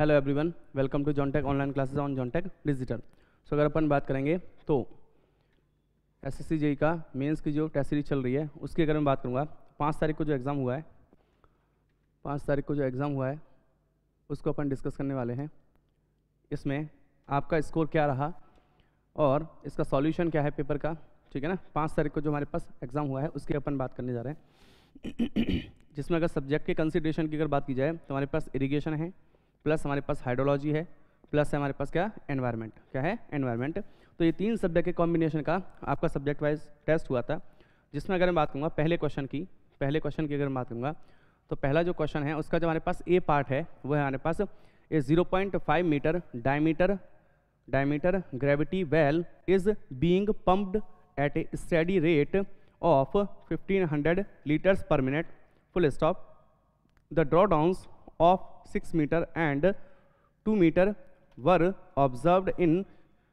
Hello everyone welcome to John tech online classes on John tech digital so अगर अपन बात करेंगे तो एस एस सी का मेंस की जो टेस्ट सीरीज चल रही है उसकी अगर मैं बात करूँगा पाँच तारीख को जो एग्ज़ाम हुआ है पाँच तारीख को जो एग्ज़ाम हुआ है उसको अपन डिस्कस करने वाले हैं इसमें आपका स्कोर क्या रहा और इसका सॉल्यूशन क्या है पेपर का ठीक है ना पाँच तारीख को जो हमारे पास एग्ज़ाम हुआ है उसकी अपन बात करने जा रहे हैं जिसमें अगर सब्जेक्ट के कंसिड्रेशन की अगर बात की जाए तो हमारे पास इरीगेशन है प्लस हमारे पास हाइड्रोलॉजी है प्लस है हमारे पास क्या एनवायरनमेंट क्या है एनवायरनमेंट तो ये तीन सब्जेक्ट के कॉम्बिनेशन का आपका सब्जेक्ट वाइज टेस्ट हुआ था जिसमें अगर मैं बात करूँगा पहले क्वेश्चन की पहले क्वेश्चन की अगर मैं बात करूँगा तो पहला जो क्वेश्चन है उसका जो हमारे पास ए पार्ट है वो है हमारे पास a five metre diameter diameter gravity well is being pumped at a steady rate of 1500 litres per minute full stop the draw of 6 meter and 2 meter were observed in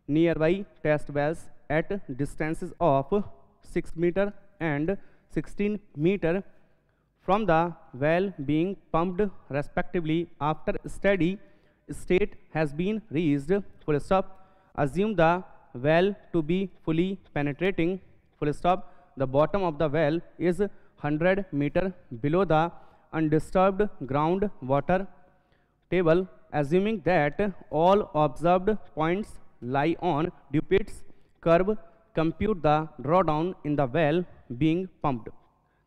nearby test wells at distances of 6 meter and 16 meter from the well being pumped respectively after steady state has been reached full stop assume the well to be fully penetrating full stop the bottom of the well is 100 meter below the undisturbed ground water table assuming that all observed points lie on dupitt's curve compute the drawdown in the well being pumped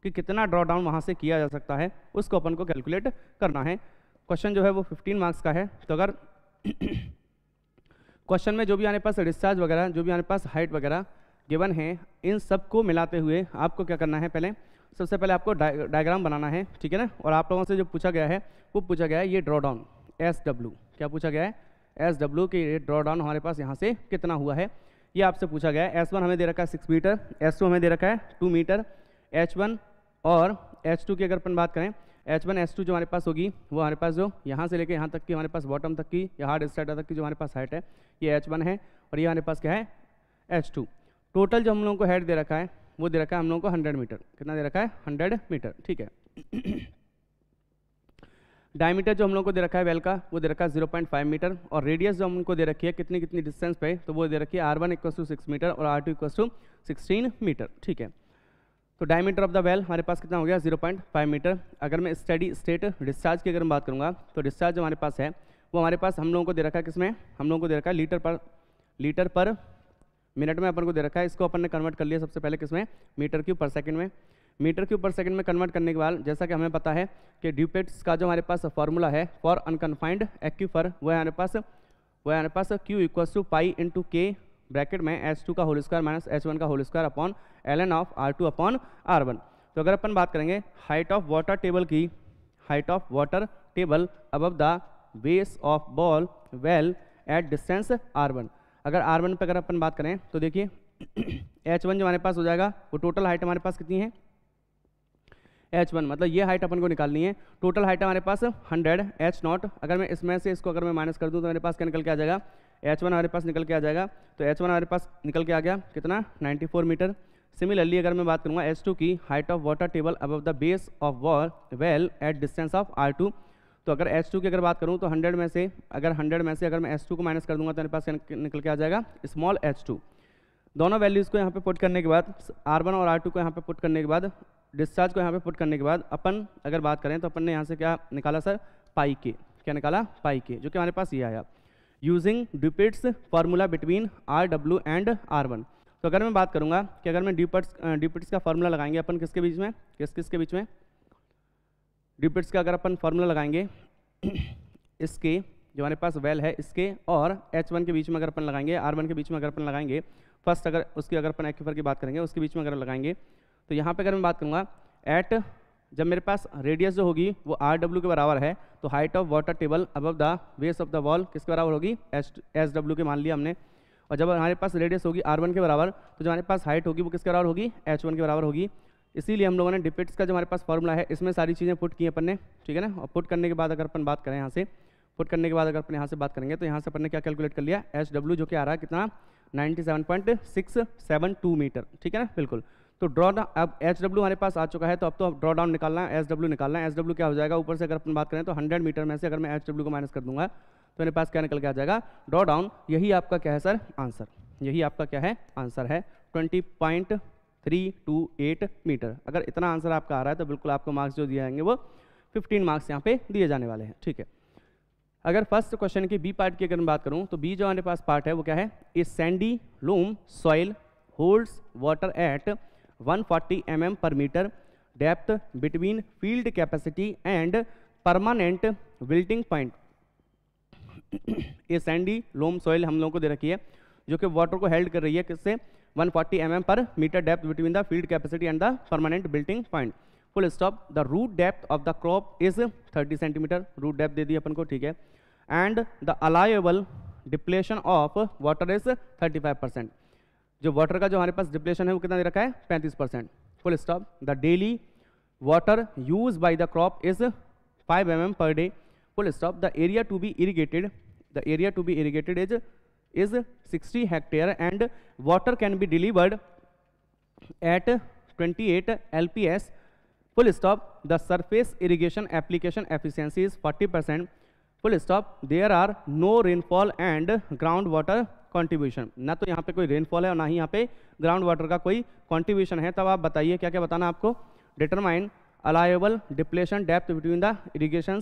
कि कितना drawdown वहाँ से किया जा सकता है उसको अपन को कैलकुलेट करना है क्वेश्चन जो है वो 15 मार्क्स का है तो अगर क्वेश्चन में जो भी आने पास डिस्चार्ज वगैरह जो भी आने पास हाइट वगैरह गिवन है इन सबको मिलाते हुए आपको क्या करना है पहले सबसे पहले आपको डायग्राम बनाना है ठीक है ना और आप लोगों से जो पूछा गया है वो पूछा गया है ये ड्रॉ डाउन एस डब्ल्यू क्या पूछा गया है एस डब्ल्यू की ये ड्रॉ डाउन हमारे पास यहाँ से कितना हुआ है ये आपसे पूछा गया है एस वन हमें दे रखा है सिक्स मीटर एस टू हमें दे रखा है टू मीटर एच वन और एच टू की अगर अपन बात करें एच वन एच टू जो हमारे पास होगी वो हमारे पास जो यहाँ से लेकर यहाँ तक की हमारे पास बॉटम तक की या हार्ड स्टार्टर तक की जो हमारे पास हाइट है ये एच वन है और ये हमारे पास क्या है एच टू टोटल जो हम लोगों को हेड दे रखा है वो दे रखा है हम लोगों को हंड्रेड मीटर कितना दे रखा है हंड्रेड मीटर ठीक है डायमीटर जो हम लोग को दे रखा है वेल का वो दे रखा है जीरो पॉइंट फाइव मीटर और रेडियस जो हमको दे रखी है कितनी कितनी डिस्टेंस पे तो वो दे रखी है R one equals to six metre और R two equals to sixteen metre ठीक है तो डायमीटर ऑफ द वेल हमारे पास कितना हो गया जीरो पॉइंट फाइव मीटर अगर मैं स्टडी स्टेट डिस्चार्ज की अगर मैं बात करूँगा तो डिस्चार्ज हमारे पास है वो हमारे पास हम लोगों को दे रखा है किसमें हम लोगों को दे रखा है लीटर पर लीटर पर मिनट में अपन को दे रखा है इसको अपन ने कन्वर्ट कर लिया सबसे पहले किसमें मीटर क्यूब पर सेकंड में मीटर क्यूब पर सेकंड में कन्वर्ट करने के बाद जैसा कि हमें पता है कि ड्यूपेट्स का जो हमारे पास फॉर्मूला है फॉर अनकन्फाइंड एक्यूफर वह हमारे पास वह हमारे पास Q equals to pi into K bracket में एस टू का whole square minus H one का whole square upon L N of R two upon R one तो अगर अपन बात करेंगे हाइट ऑफ वाटर टेबल की height of water table above the base of bore well at distance R one अगर are one पर अगर अपन बात करें तो देखिए एच वन जो हमारे पास हो जाएगा वो टोटल हाइट हमारे पास कितनी है एच वन मतलब ये हाइट अपन को निकालनी है टोटल हाइट हमारे पास हंड्रेड एच नॉट अगर मैं इसमें से इसको अगर मैं माइनस कर दूँ तो मेरे पास क्या निकल के आ जाएगा एच वन हमारे पास निकल के आ जाएगा तो एच वन हमारे पास निकल के आ गया कितना नाइन्टी फोर मीटर सिमिलरली अगर मैं बात करूँगा एच टू की height of water table above the base of bore well at distance of R two तो अगर H2 की अगर बात करूँ तो 100 में से अगर 100 में से अगर मैं H2 को माइनस कर दूंगा तो मेरे पास निकल के आ जाएगा स्मॉल H2 दोनों वैल्यूज़ को यहाँ पे पुट करने के बाद R1 और R2 को यहाँ पे पुट करने के बाद डिस्चार्ज को यहाँ पे पुट करने के बाद अपन अगर बात करें तो अपन ने यहाँ से क्या निकाला सर पाई के क्या निकाला पाई के जो कि हमारे पास ये आया using Dupuit's formula between R W and R one तो अगर मैं बात करूँगा कि अगर मैं डिपट्स डिपिट्स का फार्मूला लगाएंगे अपन किसके बीच में किस किस के बीच में डिपिट्स का अगर अपन फार्मूला लगाएंगे इसके जो हमारे पास वेल है इसके और एच वन के बीच में अगर अपन लगाएंगे आर वन के बीच में अगर अपन लगाएंगे फर्स्ट अगर उसकी अगर अपन एक्यूफर की बात करेंगे उसके बीच में अगर लगाएंगे तो यहाँ पर अगर मैं बात करूँगा एट जब मेरे पास रेडियस जो होगी वो आर डब्ल्यू के बराबर है तो height of water table above the base of the wall किसके बराबर होगी एस एस डब्ल्यू के मान लिया हमने और जब हमारे पास रेडियस होगी आर वन के बराबर तो जो हमारे पास हाइट होगी वो किसके बराबर होगी एच वन के बराबर होगी इसीलिए हम लोगों ने डिपेट्स का जो हमारे पास फॉर्मूला है इसमें सारी चीज़ें पुट की अपन ने ठीक है ना और पुट करने के बाद अगर अपन बात करें यहाँ से पुट करने के बाद अगर अपन यहाँ से बात करेंगे तो यहाँ से अपन ने क्या कैलकुलेट कर लिया एच डब्ल्यू जो कि आ रहा है कितना 97.672 मीटर ठीक है ना बिल्कुल तो ड्रॉ अब एच डब्ल्यू हमारे पास आ चुका है तो अब तो ड्रॉ डाउन निकालना है एच डब्ल्यू निकालना है एच डब्ल्यू क्या हो जाएगा ऊपर से अगर अपन बात करें तो हंड्रेड मीटर में से अगर मैं एच डब्ल्यू को माइनस कर दूंगा तो मेरे पास क्या निकल के आ जाएगा ड्रॉ डाउन यही आपका क्या है सर आंसर यही आपका क्या है आंसर है twenty point three two eight metre अगर इतना आंसर आपका आ रहा है तो बिल्कुल आपको मार्क्स जो दिए जाएंगे वो फिफ्टीन मार्क्स यहाँ पे दिए जाने वाले हैं ठीक है अगर फर्स्ट क्वेश्चन की बी पार्ट की अगर मैं बात करूँ तो बी जो हमारे पास पार्ट है वो क्या है a sandy loam soil holds water at 140 forty mm per metre depth between field capacity and permanent wilting point ये सैंडी लोम सॉइल हम लोगों को दे रखी है जो कि वाटर को हेल्ड कर रही है किससे one forty M per metre depth between the field capacity and the permanent building point full stop the root depth of the crop is thirty centimetre root depth दे दी अपन को ठीक है and the allowable depletion of water is thirty five percent जो water का जो हमारे पास डिप्लेशन है वो कितना दे रखा है पैंतीस percent full stop the daily water use by the crop is five M M per day full stop the area to be irrigated the area to be irrigated is is 60 hectare and water can be delivered at 28 LPS full stop the surface irrigation application efficiency is 40% full stop there are no rainfall and groundwater contribution ना तो यहाँ पे कोई rainfall है और ना ही यहाँ पे ग्राउंड वाटर का कोई कंट्रीब्यूशन है तब आप बताइए क्या क्या बताना आपको determine allowable depletion depth between the irrigation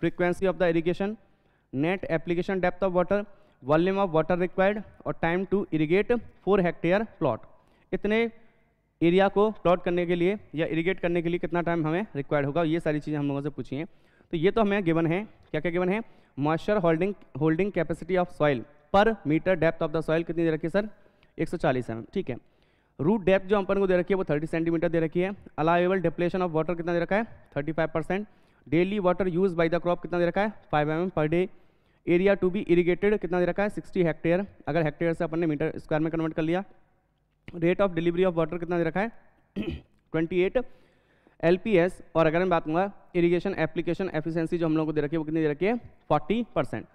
frequency of the irrigation net application depth of water volume of water required और time to irrigate four hectare plot इतने एरिया को प्लॉट करने के लिए या इरीगेट करने के लिए कितना टाइम हमें रिक्वायर्ड होगा ये सारी चीज़ें हम लोगों से पूछी हैं तो ये तो हमें गिवन है क्या क्या गिवन है moisture holding holding capacity of soil per metre depth of the soil कितनी दे रखी है सर 140 सौ चालीस एम ठीक है रूट डेप्थ जो अपन को दे रखी है वो 30 सेंटीमीटर दे रखी है अलाइवल डिप्लेशन ऑफ वाटर कितना दे रखा है 35 percent daily water use by the crop कितना दे रखा है 5 M per day area to be irrigated कितना दे रखा है सिक्सटी हेक्टेयर अगर हेक्टेयर से अपन ने मीटर स्क्वायर में कन्वर्ट कर लिया rate of delivery of water कितना दे रखा है twenty eight L P S और अगर मैं बात करूँगा इरीगेशन एप्लीकेशन एफिशेंसी जो हम लोगों को दे रखी है वो कितनी दे रखी है फोर्टी परसेंट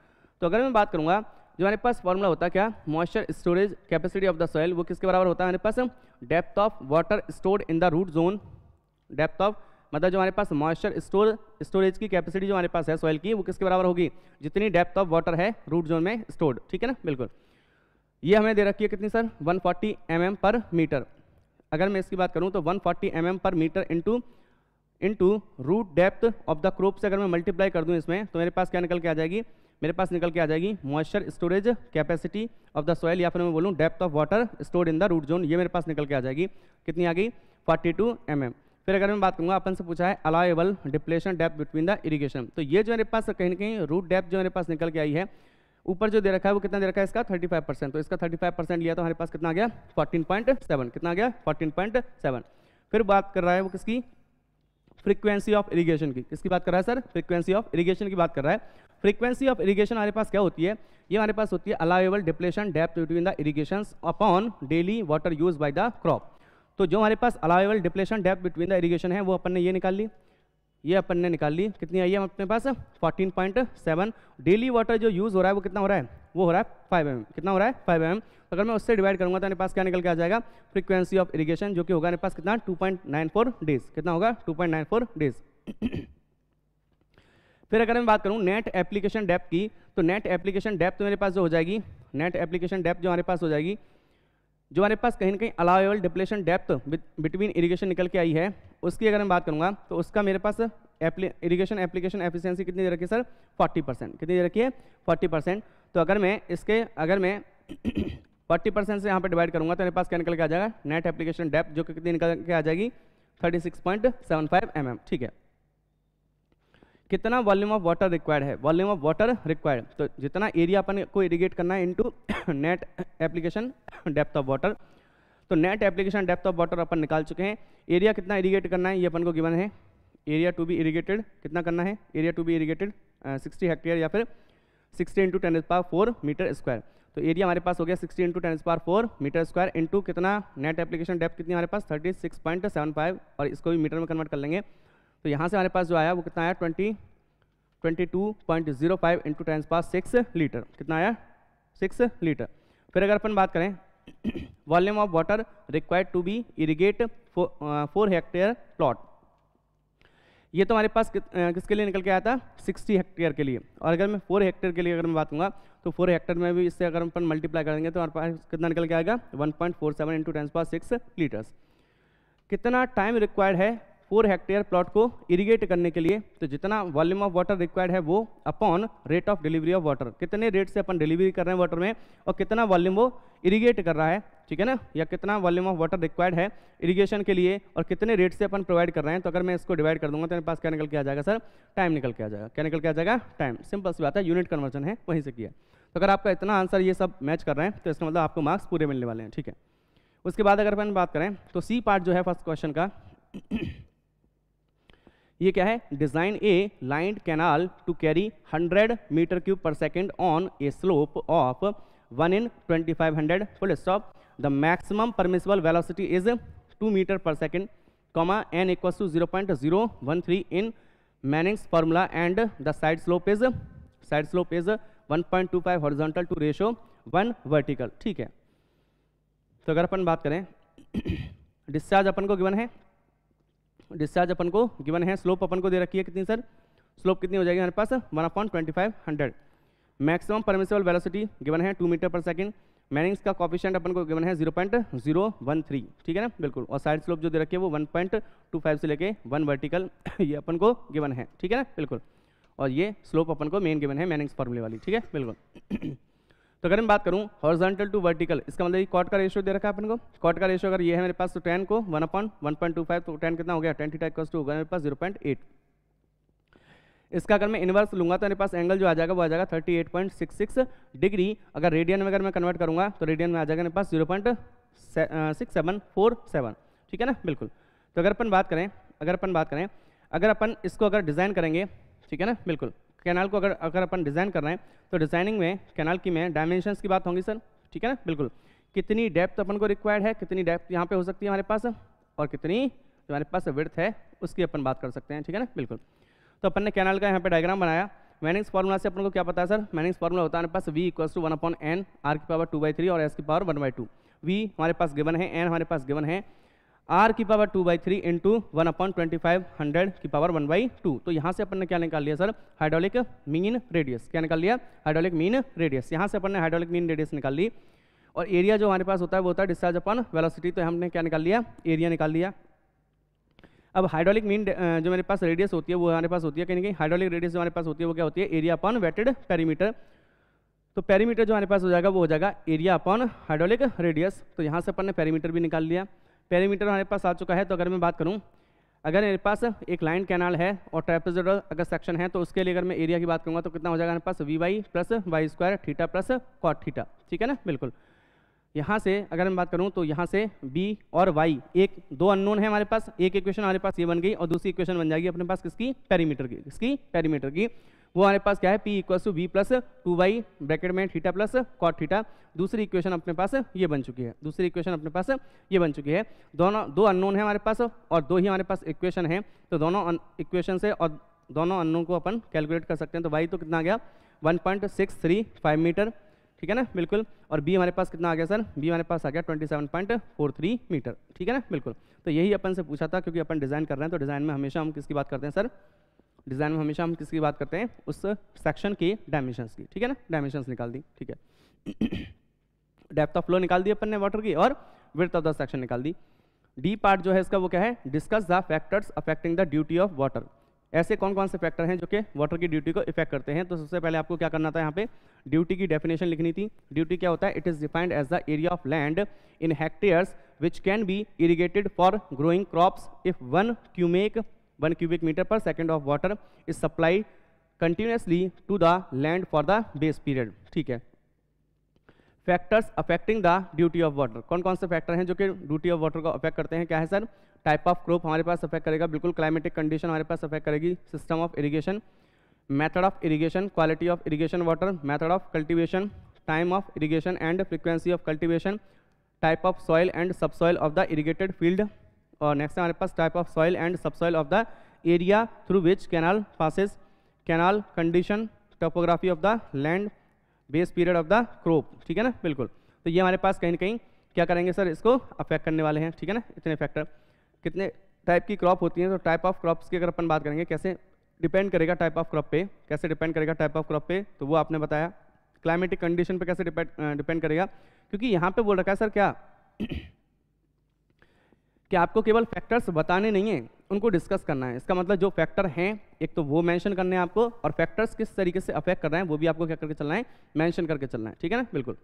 तो अगर मैं बात करूँगा जो हमारे पास फॉर्मूला होता है क्या moisture storage capacity of the soil वो किसके बराबर होता है हमारे पास depth of water stored in the root zone depth of मतलब जो हमारे पास मॉइस्चर स्टोर स्टोरेज की कैपेसिटी जो हमारे पास है सॉइल की वो किसके बराबर होगी जितनी डेप्थ ऑफ वाटर है रूट जोन में स्टोर्ड ठीक है ना बिल्कुल ये हमें दे रखी है कितनी sir 140 forty mm per metre अगर मैं इसकी बात करूँ तो 140 forty mm per metre into into root depth of the crop से अगर मैं मल्टीप्लाई कर दूँ इसमें तो मेरे पास क्या निकल के आ जाएगी मेरे पास निकल के आ जाएगी moisture storage capacity of the soil या फिर मैं बोलूँ depth of water store in the root zone ये मेरे पास निकल के आ जाएगी कितनी आ गई 42 टू mm. फिर अगर मैं बात करूँगा अपन से पूछा है allowable depletion depth between the irrigation तो ये जो मेरे पास कहीं ना कहीं रूट डेप जो मेरे पास निकल के आई है ऊपर जो दे रखा है वो कितना दे रखा है इसका 35 परसेंट तो इसका 35 परसेंट लिया तो हमारे पास कितना आ गया 14.7 कितना आ गया 14.7 फिर बात कर रहा है वो किसकी फ्रीक्वेंसी ऑफ इरीगेशन की किसकी बात कर रहा है सर फ्रीक्वेंसी ऑफ इरीगेशन की बात कर रहा है फ्रीक्वेंसी ऑफ इरीगेशन हमारे पास क्या होती है ये हमारे पास होती है allowable depletion depth between the irrigation upon daily water use by the crop तो जो हमारे पास allowable depletion depth between the irrigation है वो अपन ने ये निकाल ली ये अपन ने निकाल ली कितनी आई है अपने पास 14.7 डेली वाटर जो यूज़ हो रहा है वो कितना हो रहा है वो हो रहा है फाइव एम कितना हो रहा है फाइव एम तो अगर मैं उससे डिवाइड करूंगा तो मेरे पास क्या निकल के आ जाएगा फ्रीक्वेंसी ऑफ इरीगेशन जो कि होगा मेरे पास कितना 2.94 डेज कितना होगा 2.94 डेज फिर अगर मैं बात करूँ नेट एप्लीकेशन डेप की तो नेट एप्लीकेशन डेप तो मेरे पास जो हो जाएगी नेट एप्लीकेशन डेप जो हमारे पास हो जाएगी जो हमारे पास कहीं ना कहीं allowable depletion depth between irrigation निकल के आई है उसकी अगर मैं बात करूंगा तो उसका मेरे पास इरीगेशन एप्लीकेशन एफिशिएंसी कितनी दे रखी है सर 40 परसेंट कितनी दे रखी है फोर्टी परसेंट तो अगर मैं इसके अगर मैं 40 परसेंट से यहाँ पर डिवाइड करूँगा तो मेरे पास क्या निकल के आ जाएगा नेट एप्लीकेशन डेप्थ जो कि कितनी निकल के आ जाएगी 36.75 सिक्स mm, ठीक है कितना वॉल्यूम ऑफ वाटर रिक्वायर्ड है वॉल्यूम ऑफ वाटर रिक्वायर्ड तो जितना एरिया अपन को इरीगेट करना है into net application depth of water तो net application depth of water अपन निकाल चुके हैं एरिया कितना इरीगेट करना है ये अपन को गिवन है एरिया टू बी इरीगेटेड कितना करना है area to be irrigated sixty hectare या फिर sixty into ten power four metre square तो एरिया हमारे पास हो गया sixty into ten power four metre square into कितना नेट एप्लीकेशन डेप्थ कितनी हमारे पास thirty six point seven five और इसको भी मीटर में कन्वर्ट कर लेंगे तो यहाँ से हमारे पास जो आया वो कितना आया twenty twenty two point zero five into tens पास सिक्स लीटर कितना आया सिक्स लीटर फिर अगर अपन बात करें volume of water required to be irrigate four hectare plot ये तो हमारे पास किसके लिए निकल के आया था 60 हेक्टेयर के लिए और अगर मैं 4 हेक्टेयर के लिए अगर मैं बात करूँगा तो 4 हेक्टेयर में भी इससे अगर अपन मल्टीप्लाई करेंगे तो हमारे पास कितना निकल के आएगा 1.47 point four seven into tens पास सिक्स लीटर्स कितना टाइम रिक्वायर्ड है फोर हेक्टेयर प्लॉट को इरिगेट करने के लिए तो जितना वॉल्यूम ऑफ वाटर रिक्वायर्ड है वो upon rate of delivery of water कितने रेट से अपन डिलीवरी कर रहे हैं वाटर में और कितना वॉल्यूम वो इरिगेट कर रहा है ठीक है ना या कितना वॉल्यूम ऑफ वाटर रिक्वायर्ड है इरीगेशन के लिए और कितने रेट से अपन प्रोवाइड कर रहे हैं तो अगर मैं इसको डिवाइड कर दूंगा तो मेरे पास क्या निकल के आ जाएगा सर टाइम निकल के आ जाएगा क्या निकल के आ जाएगा टाइम सिंपल सी बात है यूनिट कन्वर्जन है वहीं से किया तो अगर आपका इतना आंसर ये सब मैच कर रहे हैं तो इसका मतलब आपको मार्क्स पूरे मिलने वाले हैं ठीक है उसके बाद अगर अपन बात करें तो सी पार्ट जो है फर्स्ट क्वेश्चन का ये क्या है design a lined canal to carry hundred metre cube per second on a slope of one in 2500 full stop the maximum permissible velocity is two metre per second comma n equal to zero point zero one three in Manning formula and the side slope is side slope is one point two five horizontal to ratio one vertical ठीक है तो अगर अपन बात करें discharge अपन को given है discharge अपन को गिवन है स्लोप अपन को दे रखी है कितनी सर स्लोप कितनी हो जाएगी हमारे पास one upon twenty five hundred maximum permissible velocity given है two metre per second Manning's का कॉफिशेंट अपन को गिवन है zero point zero one three ठीक है ना बिल्कुल और साइड स्लोप जो दे रखी है वो वन पॉइंट टू फाइव से लेके वन वर्टिकल ये अपन को गिवन है ठीक है ना बिल्कुल और ये स्लोप अपन को मेन गिवन है मैनिंग्स फॉर्मूले वाली ठीक है बिल्कुल तो अगर मैं बात करूँ हॉर्जेंटल टू वर्टिकल इसका मतलब कॉट का रेशियो दे रखा है अपन को कॉट का रेशियो अगर ये है मेरे पास तो टेन को one upon one point two five तो टेन कितना हो गया टेन थी इक्वल्स टू हो गया मेरे पास जीरो पॉइंट एट इसका अगर मैं इन्वर्स लूंगा तो मेरे पास एंगल जो आ जाएगा वो आ जाएगा thirty eight point six six degree अगर रेडियन में अगर मैं कन्वर्ट करूंगा तो रेडियन में आ जाएगा मेरे पास zero point six seven four seven ठीक है ना बिल्कुल तो अगर अपन बात करें अगर अपन बात करें अगर अपन इसको अगर डिज़ाइन करेंगे ठीक है ना बिल्कुल कैनाल को अगर अगर अपन डिज़ाइन कर रहे हैं तो डिज़ाइनिंग में कैनाल की में डायमेंशन की बात होंगी सर ठीक है ना बिल्कुल कितनी डेप्थ अपन को रिक्वायर्ड है कितनी डेप्थ यहाँ पे हो सकती है हमारे पास और कितनी जो हमारे पास विर्थ है उसकी अपन बात कर सकते हैं ठीक है ना बिल्कुल तो अपन ने कैनाल का यहाँ पर डायग्राम बनाया मैनिंग्स फार्मूला से अपन को क्या पता है सर मैनिंग्स फार्मूला होता है हमारे पास V equals to one upon n R की पावर टू बाई थ्री और एस की power one by two V हमारे पास गिवन है एन हमारे पास गिवन है आर की power two by three into one upon twenty five hundred की पावर वन बाई टू तो यहाँ से अपन ने क्या निकाल लिया सर हाइड्रोलिक मीन रेडियस क्या निकाल लिया हाइड्रोलिक मीन रेडियस यहाँ से अपन ने हाइड्रोलिक मीन रेडियस निकाल ली और एरिया जो हमारे पास होता है वो होता है डिस्चार्ज अपन वेलोसिटी तो हमने क्या निकाल लिया एरिया निकाल लिया अब हाइड्रोलिक मीन जो मेरे पास रेडियस होती है वो हमारे पास होती है कहीं कहीं हाइड्रोलिक रेडियस जो हमारे पास होती है वो क्या होती है एरिया अपन वेटेड पैरीमीटर तो पैरीमीटर जो हमारे पास हो जाएगा वो हो जाएगा एरिया अपॉन हाइड्रोलिक रेडियस तो यहाँ से अपन ने पेरीमीटर भी निकाल लिया पेरीमीटर हमारे पास आ चुका है तो अगर मैं बात करूँ अगर मेरे पास एक लाइन कैनाल है और ट्रेपेजोडल अगर सेक्शन है तो उसके लिए अगर मैं एरिया की बात करूँगा तो कितना हो जाएगा हमारे पास V Y plus Y square theta plus cot theta ठीक है ना बिल्कुल यहाँ से अगर मैं बात करूँ तो यहाँ से बी और वाई एक दो अननोन है हमारे पास एक इक्वेशन हमारे पास ये बन गई और दूसरी इक्वेशन बन जाएगी अपने पास किसकी पैरीमीटर की किसकी पैरीमीटर की वो हमारे पास क्या है P equal to V plus two Y bracket में थीटा प्लस कॉट थीटा दूसरी इक्वेशन अपने पास ये बन चुकी है दूसरी इक्वेशन अपने पास ये बन चुकी है दोनों दो अननोन है हमारे पास और दो ही हमारे पास इक्वेशन है तो दोनों इक्वेशन से और दोनों अननोन को अपन कैलकुलेट कर सकते हैं तो वाई तो कितना आ गया फाइव मीटर ठीक है ना बिल्कुल और बी हमारे पास कितना आ गया सर बी हमारे पास आ गया 27.43 मीटर ठीक है ना बिल्कुल तो यही अपन से पूछा था क्योंकि अपन डिज़ाइन कर रहे हैं तो डिज़ाइन में हमेशा हम किसकी बात करते हैं सर डिज़ाइन में हमेशा हम किसकी बात करते हैं उस सेक्शन की डायमेंशंस की ठीक है ना डायमेंशंस निकाल दी ठीक है डेप्थ ऑफ फ्लो निकाल दी अपन ने वाटर की और विर्थ ऑफ द सेक्शन निकाल दी डी पार्ट जो है इसका वो क्या है discuss the factors affecting the duty of water ऐसे कौन कौन से फैक्टर हैं जो कि वाटर की ड्यूटी को इफेक्ट करते हैं तो सबसे पहले आपको क्या करना था यहाँ पे ड्यूटी की डेफिनेशन लिखनी थी ड्यूटी क्या होता है it is defined as the area of land in hectares which can be irrigated for growing crops if one cumec one cubic metre per second of water is supply continuously to the land for the base period ठीक है factors affecting the duty of water कौन कौन से factor हैं जो कि duty of water को affect करते हैं क्या है सर टाइप ऑफ क्रॉप हमारे पास अफेक्ट करेगा बिल्कुल क्लाइमेटिक कंडीशन हमारे पास अफेक्ट करेगी system of irrigation method of irrigation quality of irrigation water method of cultivation time of irrigation and frequency of cultivation type of soil and sub soil of the irrigated field और next हमारे पास type of soil and sub soil of the area through which canal passes canal condition topography of the land base period of the crop ठीक है ना बिल्कुल तो ये हमारे पास कहीं ना कहीं क्या करेंगे सर इसको अफेक्ट करने वाले हैं ठीक है ना इतने फैक्टर कितने टाइप की क्रॉप होती हैं तो टाइप ऑफ क्रॉप्स की अगर अपन बात करेंगे कैसे डिपेंड करेगा टाइप ऑफ क्रॉप पे कैसे डिपेंड करेगा टाइप ऑफ क्रॉप पे तो वो आपने बताया क्लाइमेटिक कंडीशन पे कैसे डिपेंड डिपेंड करेगा क्योंकि यहाँ पे बोल रखा है सर क्या कि आपको केवल फैक्टर्स बताने नहीं है उनको डिस्कस करना है इसका मतलब जो फैक्टर हैं एक तो वो मेंशन करने हैं आपको और फैक्टर्स किस तरीके से अफेक्ट कर रहे हैं वो भी आपको क्या करके चलना है मेंशन करके चलना है ठीक है ना बिल्कुल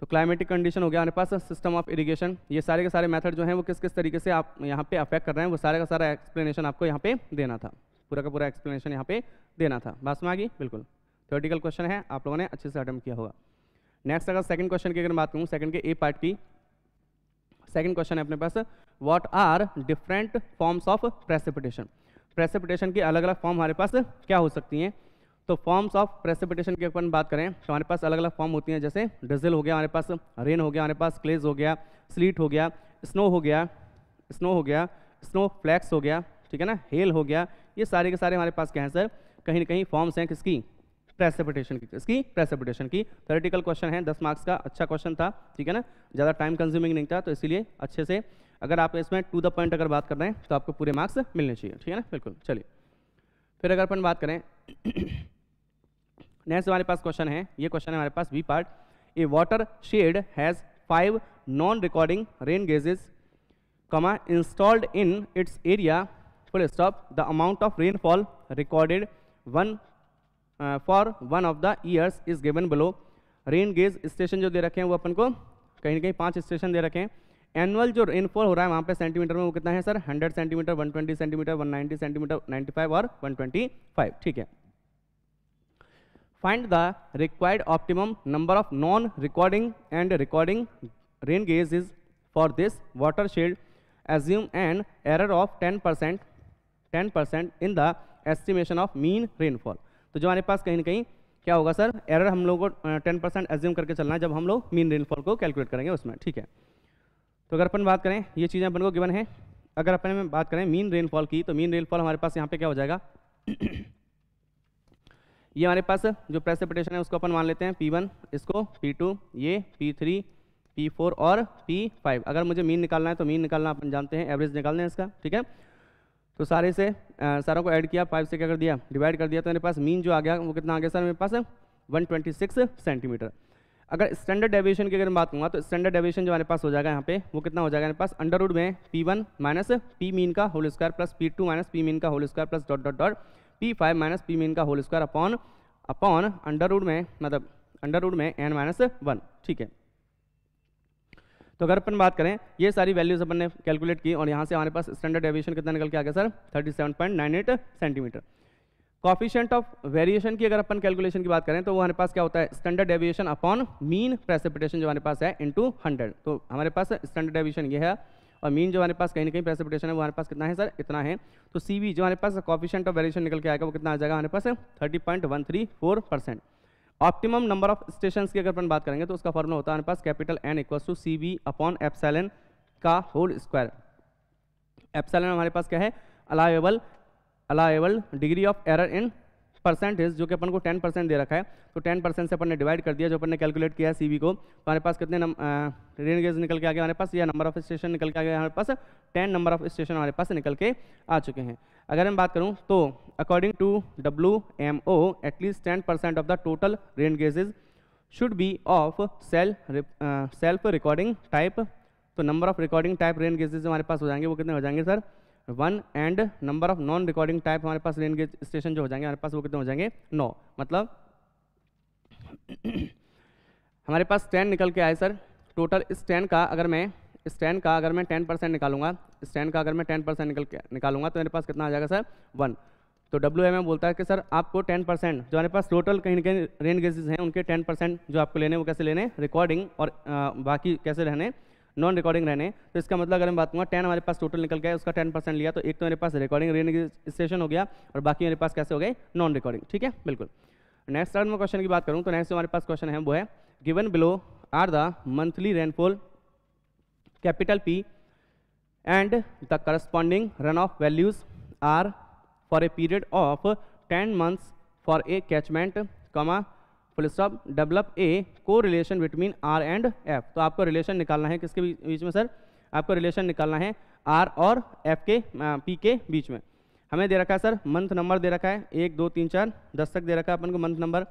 तो क्लाइमेटिक कंडीशन हो गया हमारे पास सिस्टम ऑफ इरीगेशन ये सारे के सारे मेथड जो हैं वो किस किस तरीके से आप यहाँ पे अफेक्ट कर रहे हैं वो सारे का सारा एक्सप्लेनेशन आपको यहाँ पे देना था पूरा का पूरा एक्सप्लेनेशन यहाँ पे देना था बात में गई बिल्कुल थ्योरेटिकल क्वेश्चन है आप लोगों ने अच्छे से अटैम्प्ट किया होगा नेक्स्ट अगर सेकंड क्वेश्चन की अगर बात करूँ सेकंड के ए पार्ट की सेकंड क्वेश्चन है अपने पास what are different forms of precipitation precipitation की अलग अलग फॉर्म हमारे पास क्या हो सकती हैं तो फॉर्म्स ऑफ प्रेसिपिटेशन की अपन बात करें तो हमारे पास अलग अलग फॉर्म होती हैं जैसे ड्रिजल हो गया हमारे पास रेन हो गया हमारे पास क्लेज हो गया स्लीट हो गया स्नो हो गया स्नो हो गया स्नो फ्लैक्स हो गया ठीक है ना हेल हो गया ये सारे के सारे हमारे पास क्या हैं सर कहीं ना कहीं फॉर्म्स हैं किसकी प्रेसिपिटेशन की इसकी प्रेसिपिटेशन की थेरेटिकल क्वेश्चन है दस मार्क्स का अच्छा क्वेश्चन था ठीक है ना ज़्यादा टाइम कंज्यूमिंग नहीं था तो इसीलिए अच्छे से अगर आप इसमें टू द पॉइंट अगर बात कर रहे हैं तो आपको पूरे मार्क्स मिलने चाहिए ठीक है ना बिल्कुल चलिए फिर अगर अपन बात करें नेक्स्ट हमारे पास क्वेश्चन है ये क्वेश्चन है हमारे पास B part a watershed has five non recording rain gauges comma installed in its area full stop the amount of rainfall recorded one for one of the years is given below rain gauge station जो दे रखे हैं वो अपन को कहीं ना कहीं पाँच स्टेशन दे रखे हैं एनुअल जो रेनफॉल हो रहा है वहाँ पे सेंटीमीटर में वो कितना है सर 100 सेंटीमीटर 120 सेंटीमीटर 190 सेंटीमीटर 95 और 125 ठीक है find the required optimum number of non recording and recording rain gauge is for this watershed assume an error of 10 percent ten percent in the estimation of mean rainfall तो जो हमारे पास कहीं ना कहीं क्या होगा सर एरर हम लोगों को टेन परसेंट एज्यूम करके चलना है जब हम लोग मीन रेनफॉल को कैलकुलेट करेंगे उसमें ठीक है तो अगर अपन बात करें ये चीज़ें अपन को गिवन है अगर अपन में बात करें मीन रेनफॉल की तो मीन रेनफॉल हमारे पास यहाँ पे क्या हो जाएगा ये हमारे पास जो प्रेसिपिटेशन है उसको अपन मान लेते हैं पी इसको पी ये पी P4 और P5 अगर मुझे मीन निकालना है तो मीन निकालना अपन जानते हैं एवरेज निकालना है इसका ठीक है तो सारे से आ, सारों को ऐड किया फाइव से क्या कर दिया डिवाइड कर दिया तो मेरे पास मीन जो आ गया वो कितना आ गया सर मेरे पास वन ट्वेंटी सिक्स सेंटीमीटर अगर स्टैंडर्ड डेविएशन की अगर मैं बात करूँगा तो स्टैंडर्ड डेविएशन जो हमारे पास हो जाएगा यहाँ पे वो कितना हो जाएगा मेरे पास अंडर रूड में P one minus P mean का whole square plus P two minus P mean का whole square plus dot dot dot P five minus P mean का whole square upon upon under root में मतलब under root में n minus one ठीक है तो अगर अपन बात करें ये सारी वैल्यूज अपन ने कैलकुलेट की और यहाँ से हमारे पास स्टैंडर्ड एविएशन कितना निकल के आ गया sir 37.98 centimetre coefficient of variation की अगर अपन कैलकुलेशन की बात करें तो वो हमारे पास क्या होता है standard deviation upon mean precipitation जो हमारे पास है इंटू हंड्रेड तो हमारे पास स्टैंडर्ड एविएशन ये है और मीन जो हमारे पास कहीं ना कहीं प्रेसिपिटेशन है वो हमारे पास कितना है सर इतना है तो सी जो हमारे पास कॉफिशेंट ऑफ वेरिएशन निकल के आएगा वो कितना आ जाएगा हमारे पास thirty point optimum number of station की अगर अपन बात करेंगे तो उसका फॉर्मला होता है हमारे पास capital N equal to C B upon epsilon का होल स्क्वायर एप्सैलन हमारे पास क्या है allowable allowable degree of error in percentage जो कि अपन को टेन परसेंट दे रखा है तो टेन परसेंट से अपन ने डिवाइड कर दिया जो अपन ने कैलकुलेट किया सी को तो हमारे पास कितने रेन गेज निकल के आ गए हमारे पास या नंबर ऑफ स्टेशन निकल के आ गया हमारे पास टेन नंबर ऑफ स्टेशन हमारे पास निकल के आ चुके हैं अगर मैं बात करूँ तो according to W M O at least ten percent of the total rain gauges should be of self self recording type तो number of recording type rain gauges हमारे पास हो जाएंगे वो कितने हो जाएंगे sir one and number of non recording type हमारे पास रेन गेज स्टेशन जो हो जाएंगे हमारे पास वो कितने हो जाएंगे नौ मतलब हमारे पास टेन निकल के आए सर टोटल इस टेन का अगर मैं इस टेन का अगर मैं टेन परसेंट निकालूंगा इस टेन का अगर मैं टेन परसेंट निकल के निकालूंगा तो मेरे पास कितना आ जाएगा सर वन तो डब्ल्यू एम बोलता है कि सर आपको टेन परसेंट जो हमारे पास टोटल कहीं ना कहीं रेन गेजेज हैं उनके टेन परसेंट जो आपको लेने वो कैसे लेने रिकॉर्डिंग और आ, बाकी कैसे रहने नॉन रिकॉर्डिंग रहने तो इसका मतलब अगर मैं बात करूँगा टेन हमारे पास टोटल निकल गया उसका टेन परसेंट लिया तो एक तो मेरे पास रिकॉर्डिंग रजिस्ट्रेशन हो गया और बाकी मेरे पास कैसे हो गए नॉन रिकॉर्डिंग ठीक है बिल्कुल नेक्स्ट अगर मैं क्वेश्चन की बात करूँ तो नेक्स्ट हमारे पास क्वेश्चन है वो है given below are the monthly rainfall capital P and the corresponding run off values are for a period of ten months for a catchment comma full stop develop a correlation between R and F तो आपको relation निकालना है किसके बीच में sir आपको relation निकालना है आर और एफ के पी के बीच में हमें दे रखा है सर मंथ नंबर दे रखा है एक दो तीन चार दस तक दे रखा है अपन को मंथ नंबर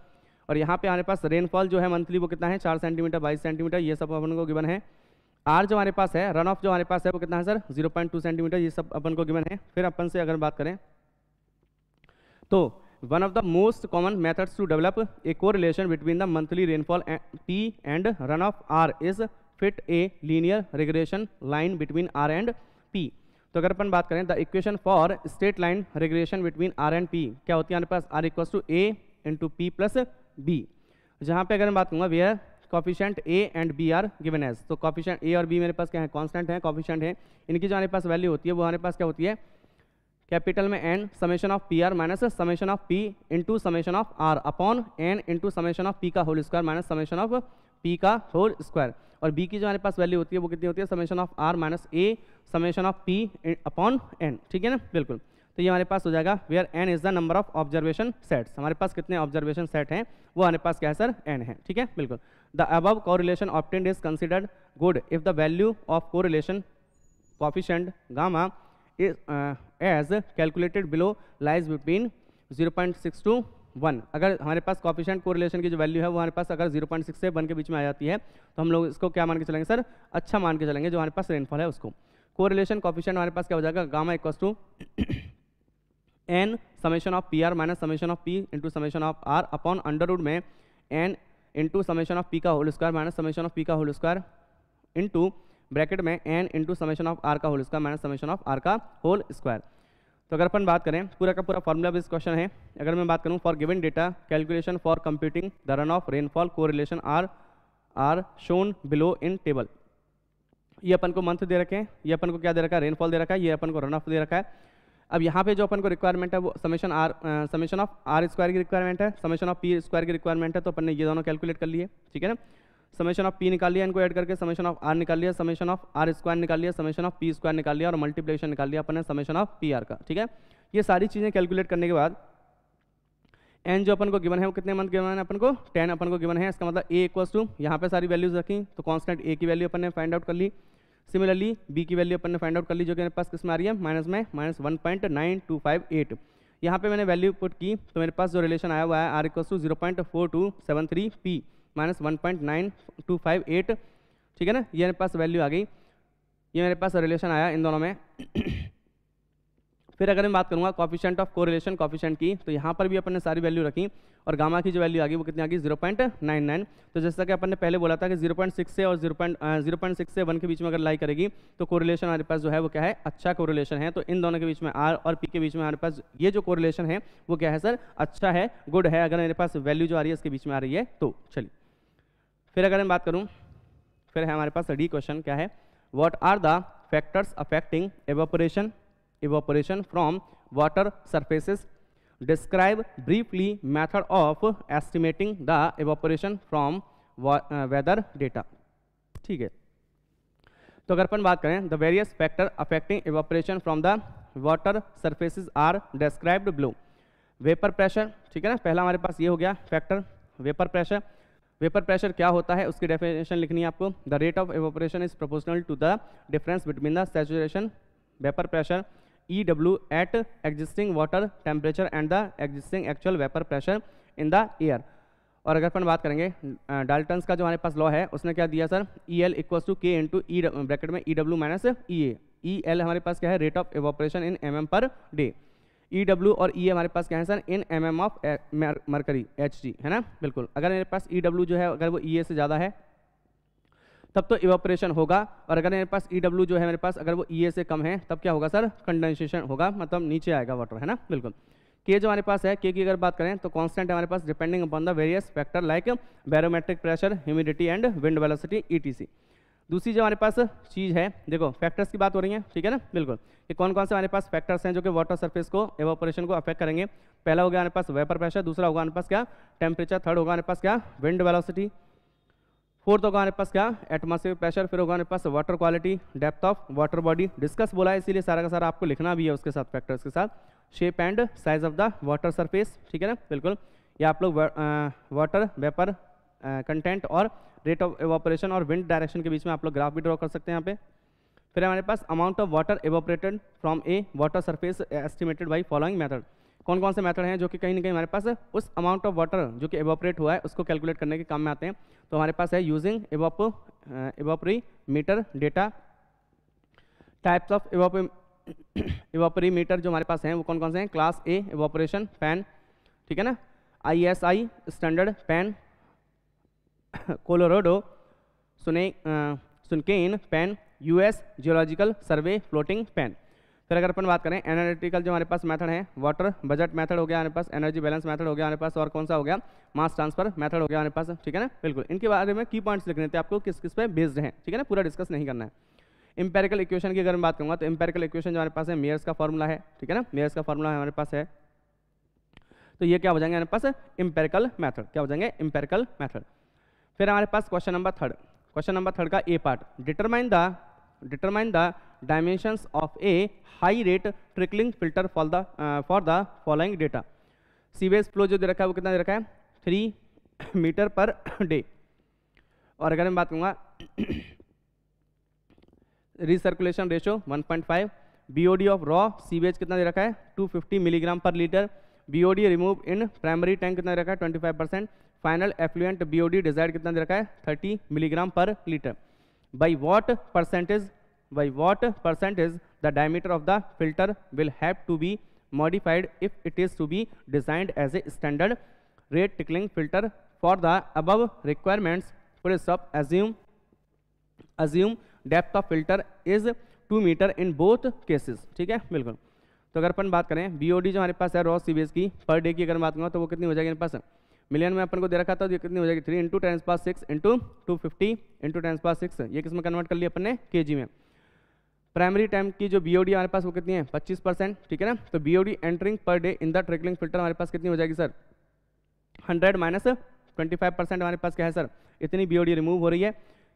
और यहाँ पे हमारे पास रेनफॉल जो है मंथली वो कितना है चार सेंटीमीटर बाईस सेंटीमीटर ये सब अपन को गिवन है आर जो हमारे पास है रन ऑफ जो हमारे पास है वो कितना है sir zero point two centimetre ये सब अपन को गिवन है फिर अपन से अगर बात करें तो one of the most common common to develop a correlation between the monthly rainfall T and run off R is fit a linear regulation line between R and P तो अगर अपन बात करें the equation for state line regulation between R and P क्या होती है हमारे पास R equal to A into P plus B जहाँ पे अगर मैं बात करूँगा where coefficient A and B are given as तो कॉफिशेंट ए और बी मेरे पास क्या है कॉन्स्टेंट है कॉफिशेंट है इनकी जो हमारे पास वैल्यू होती है वो हमारे पास क्या होती है कैपिटल में N summation of P R minus summation of P into summation of R upon N into summation of P का whole square minus summation of P का होल स्क्वायर और बी की जो हमारे पास वैल्यू होती है वो कितनी होती है summation of R minus A summation of P upon N ठीक है ना बिल्कुल तो ये हमारे पास हो जाएगा where N is the number of observation sets हमारे पास कितने ऑब्जर्वेशन सेट हैं वो हमारे पास क्या है सर एन है ठीक है बिल्कुल the above correlation obtained is considered good if the value of correlation coefficient gamma as calculated below lies between six to one अगर हमारे पास कॉपिशेंट कोरिलेशन की जो वैल्यू है वो हमारे पास अगर 0.6 से वन के बीच में आ जाती है तो हम लोग इसको क्या मान के चलेंगे सर अच्छा मान के चलेंगे जो हमारे पास रेनफॉल है उसको कोरिलेशन कॉपिशेंट हमारे पास क्या हो जाएगा gamma equal to N summation of P R minus summation of P into summation of R upon under root में N into summation of P का whole square minus summation of P का whole square into bracket में N into summation of R का whole square minus summation of R का whole square तो अगर अपन बात करें पूरा का पूरा फॉर्मूला इस क्वेश्चन है अगर मैं बात करूँ for given data calculation for computing the run off rainfall correlation are are shown below in table ये अपन को मंथ दे रखे हैं ये अपन को क्या दे रखा है रेनफॉल दे रखा है ये अपन को रन ऑफ दे रखा है अब यहाँ पे जो अपन को रिक्वायरमेंट है वो summation R summation of R square की रिक्वायरमेंट है समेशन ऑफ पी स्क्वायर की रिक्वायरमेंट है तो अपन ने ये दोनों कैलकुलेट कर लिए ठीक है ना समेशन ऑफ पी निकाल लिया इनको ऐड करके समेशन ऑफ आर निकाल लिया समेशन ऑफ आर स्क्वायर निकाल लिया समेशन ऑफ पी स्क्वायर निकाल लिया और मल्टीप्लिकेशन निकाल लिया अपने समेशन ऑफ पी आर का ठीक है ये सारी चीज़ें कैलकुलेट करने के बाद एन जो अपन को गिवन है वो कितने मंथ गिवन है अपन को टेन अपन को गिवन है इसका मतलब ए इक्वल टू यहाँ पे सारी वैल्यूज रखी तो कॉन्स्टेंट ए की वैल्यू अपन ने फाइंड आउट कर ली सिमिलरली बी की वैल्यू अपन ने फाइंड आउट कर ली जो कि मेरे पास किस में आ रही है माइनस में minus one point nine two five eight यहाँ पे मैंने वैल्यू पुट की तो मेरे पास जो रिलेशन आया हुआ है R equal to zero point four two seven three P minus one point nine two five eight ठीक है ना ये मेरे पास वैल्यू आ गई ये मेरे पास रिलेशन आया इन दोनों में फिर अगर मैं बात करूँगा कॉफिशेंट ऑफ कोरिलेशन कॉफिशेंट की तो यहाँ पर भी अपन ने सारी वैल्यू रखी और गामा की जो वैल्यू आ गई वो कितनी आ गई जीरो पॉइंट नाइन नाइन तो जैसा कि अपन ने पहले बोला था कि जीरो पॉइंट सिक्स से और zero point zero point six से वन के बीच में अगर लाई करेगी तो कोरिलेशन हमारे पास जो है वो क्या है अच्छा कोरिलेशन है तो इन दोनों के बीच में आर और पी के बीच में हमारे पास ये जो कोरिलेशन है वो क्या है सर अच्छा है गुड है अगर मेरे पास वैल्यू जो आ रही है इसके बीच में आ रही है तो चलिए फिर अगर मैं बात करूँ फिर है हमारे पास डी क्वेश्चन क्या है what are the factors affecting evaporation evaporation from water surfaces describe briefly method of estimating the evaporation from weather data ठीक है तो अगर अपन बात करें the various factor affecting evaporation from the water surfaces are described below vapour pressure ठीक है ना पहला हमारे पास ये हो गया factor vapour pressure vapour pressure क्या होता है उसकी डेफिनेशन लिखनी है आपको the rate of evaporation is proportional to the difference between the saturation vapour pressure E W at existing water temperature and the existing actual vapour pressure in the air और अगर अपन बात करेंगे डाल्टन्स का जो हमारे पास लॉ है उसने क्या दिया sir E L equals to K into E bracket में E W minus E A E L हमारे पास क्या है rate of evaporation in M M per day E e W और ई e हमारे पास क्या है sir in M M of mercury H D है ना बिल्कुल अगर मेरे पास ई e डब्ल्यू जो है अगर वो ई ए से ज़्यादा है तब तो इवोपरेशन होगा और अगर मेरे पास ई डब्ल्यू जो है मेरे पास अगर वो ई ए से कम है तब क्या होगा सर कंडेंसेशन होगा मतलब नीचे आएगा वाटर है ना बिल्कुल के जो हमारे पास है के की अगर बात करें तो कांस्टेंट हमारे पास depending upon the various factor like barometric pressure humidity and wind velocity C दूसरी जो हमारे पास चीज़ है देखो फैक्टर्स की बात हो रही है ठीक है ना बिल्कुल कि कौन कौन से हमारे पास फैक्टर्स हैं जो कि वाटर सरफेस को एवोपरेशन को अफेक्ट करेंगे पहला हो गया हमारे पास वेपर प्रेशर दूसरा होगा हमारे पास क्या टेम्परेचर थर्ड होगा हमारे पास क्या विंड वेलोसिटी फोर्थ होगा हमारे पास क्या एटमोसफेयर प्रेशर फिर होगा हमारे पास water quality depth of water body discuss बोला है इसीलिए सारा का सारा आपको लिखना भी है उसके साथ फैक्टर्स के साथ shape and size of the water surface ठीक है ना बिल्कुल या आप लोग वाटर वेपर कंटेंट और रेट ऑफ एवोपरेशन और विंड डायरेक्शन के बीच में आप लोग ग्राफ भी ड्रॉ कर सकते हैं यहाँ पे फिर हमारे पास amount of water evaporated from a water surface estimated by following method कौन कौन से मैथड हैं जो कि कहीं ना कहीं हमारे पास उस अमाउंट ऑफ वाटर जो कि एवोपरेट हुआ है उसको कैलकुलेट करने के काम में आते हैं तो हमारे पास है using evapo evaporimeter data types of evap evaporimeter जो हमारे पास हैं वो कौन कौन से हैं क्लास ए एवोपरेशन पैन ठीक है ना I S I standard pan Colorado sunk sunken pan US geological survey floating pan फिर अगर अपन बात करें एनालिटिकल जो हमारे पास मेथड है वाटर बजट मेथड हो गया हमारे पास एनर्जी बैलेंस मेथड हो गया हमारे पास और कौन सा हो गया मास ट्रांसफर मेथड हो गया हमारे पास ठीक है ना बिल्कुल इनके बारे में की पॉइंट्स लिखने थे आपको किस किस पे बेस्ड तो है ठीक है ना पूरा डिस्कस नहीं करना है इंपेरिकल इक्वेशन की अगर मैं बात करूँगा तो इंपेरिकल इक्वेशन जो हमारे पास है मेयर्स का फॉर्मूला है ठीक है ना मेयर्स का फॉर्मूला हमारे पास है तो ये क्या हो जाएंगे हमारे पास इंपेरिकल मैथड क्या हो जाएंगे इंपेरिकल मैथड फिर हमारे पास question number third question number third का A part determine the determine the dimensions of a high rate trickling filter for the for the following data sewage flow जो दे रखा है वो कितना दे रखा है थ्री मीटर पर डे और अगर मैं बात करूँगा recirculation ratio 1.5 BOD of raw sewage कितना दे रखा है 250 milligram per litre BOD remove in primary tank कितना दे रखा है 25 percent final effluent BOD desire कितना दे रखा है thirty milligram per litre by what percentage by what percentage the diameter of the filter will have to be modified if it is to be designed as a standard rate trickling filter for the above requirements full stop assume assume depth of filter is two metre in both cases ठीक है बिल्कुल तो अगर अपन बात करें B O D जो हमारे पास है रॉ सी की पर डे की अगर बात करूँ तो वो कितनी हो जाएगी मेरे पास मिलियन में अपन को दे रखा था तो ये कितनी हो जाएगी थ्री इंटू टेन पास six into two fifty into ten पास सिक्स ये किस में कन्वर्ट कर लिया अपन ने के में प्राइमरी टाइम की जो बी हमारे पास वो कितनी है पच्चीस परसेंट ठीक है ना तो B entering per day in the trickling filter हमारे पास कितनी हो जाएगी sir hundred minus twenty five percent हमारे पास क्या है सर इतनी बी रिमूव हो रही है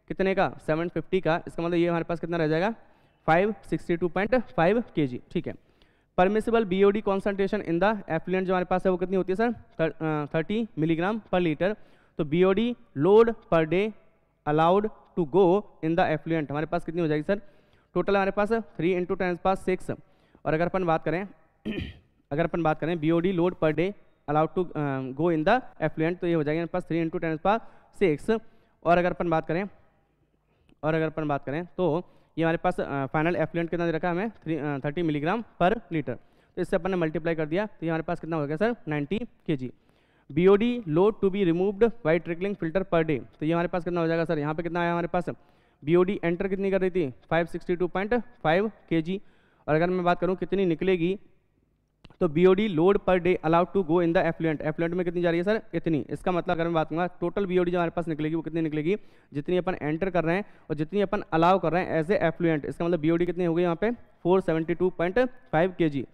कितने का सेवन फिफ्टी का इसका मतलब ये हमारे पास कितना रह जाएगा five sixty two point five K G ठीक है permissible BOD concentration in the effluent जो हमारे पास है वो कितनी होती है sir thirty milligram per litre तो BOD load per day allowed to go in the effluent हमारे पास कितनी हो जाएगी सर टोटल हमारे पास थ्री इंटू टेन पास सिक्स और अगर अपन बात करें अगर अपन बात करें BOD load per day allowed to go in the effluent तो ये हो जाएगी हमारे पास थ्री इंटू टेन पास सिक्स और अगर अपन बात करें और अगर अपन बात करें तो ये हमारे पास फाइनल एफ्लुएंट कितना दे रखा हमें three thirty milligram per litre तो इससे अपन ने मल्टीप्लाई कर दिया तो ये हमारे पास कितना हो गया sir 90 K G B O D load to be removed by trickling filter per day तो ये हमारे पास कितना हो जाएगा सर यहाँ पे कितना आया हमारे पास बी ओ डी एंटर कितनी कर रही थी five sixty two point five K G और अगर मैं बात करूँ कितनी निकलेगी तो BOD load per day allowed to go in the effluent effluent में कितनी जा रही है सर इतनी इसका मतलब अगर मैं बात करूँगा टोटल बीओडी जो हमारे पास निकलेगी वो कितनी निकलेगी जितनी अपन एंटर कर रहे हैं और जितनी अपन अलाउ कर रहे हैं एज ए एफ्लुएंट इसका मतलब बीओडी कितनी हो गई यहाँ पे four seventy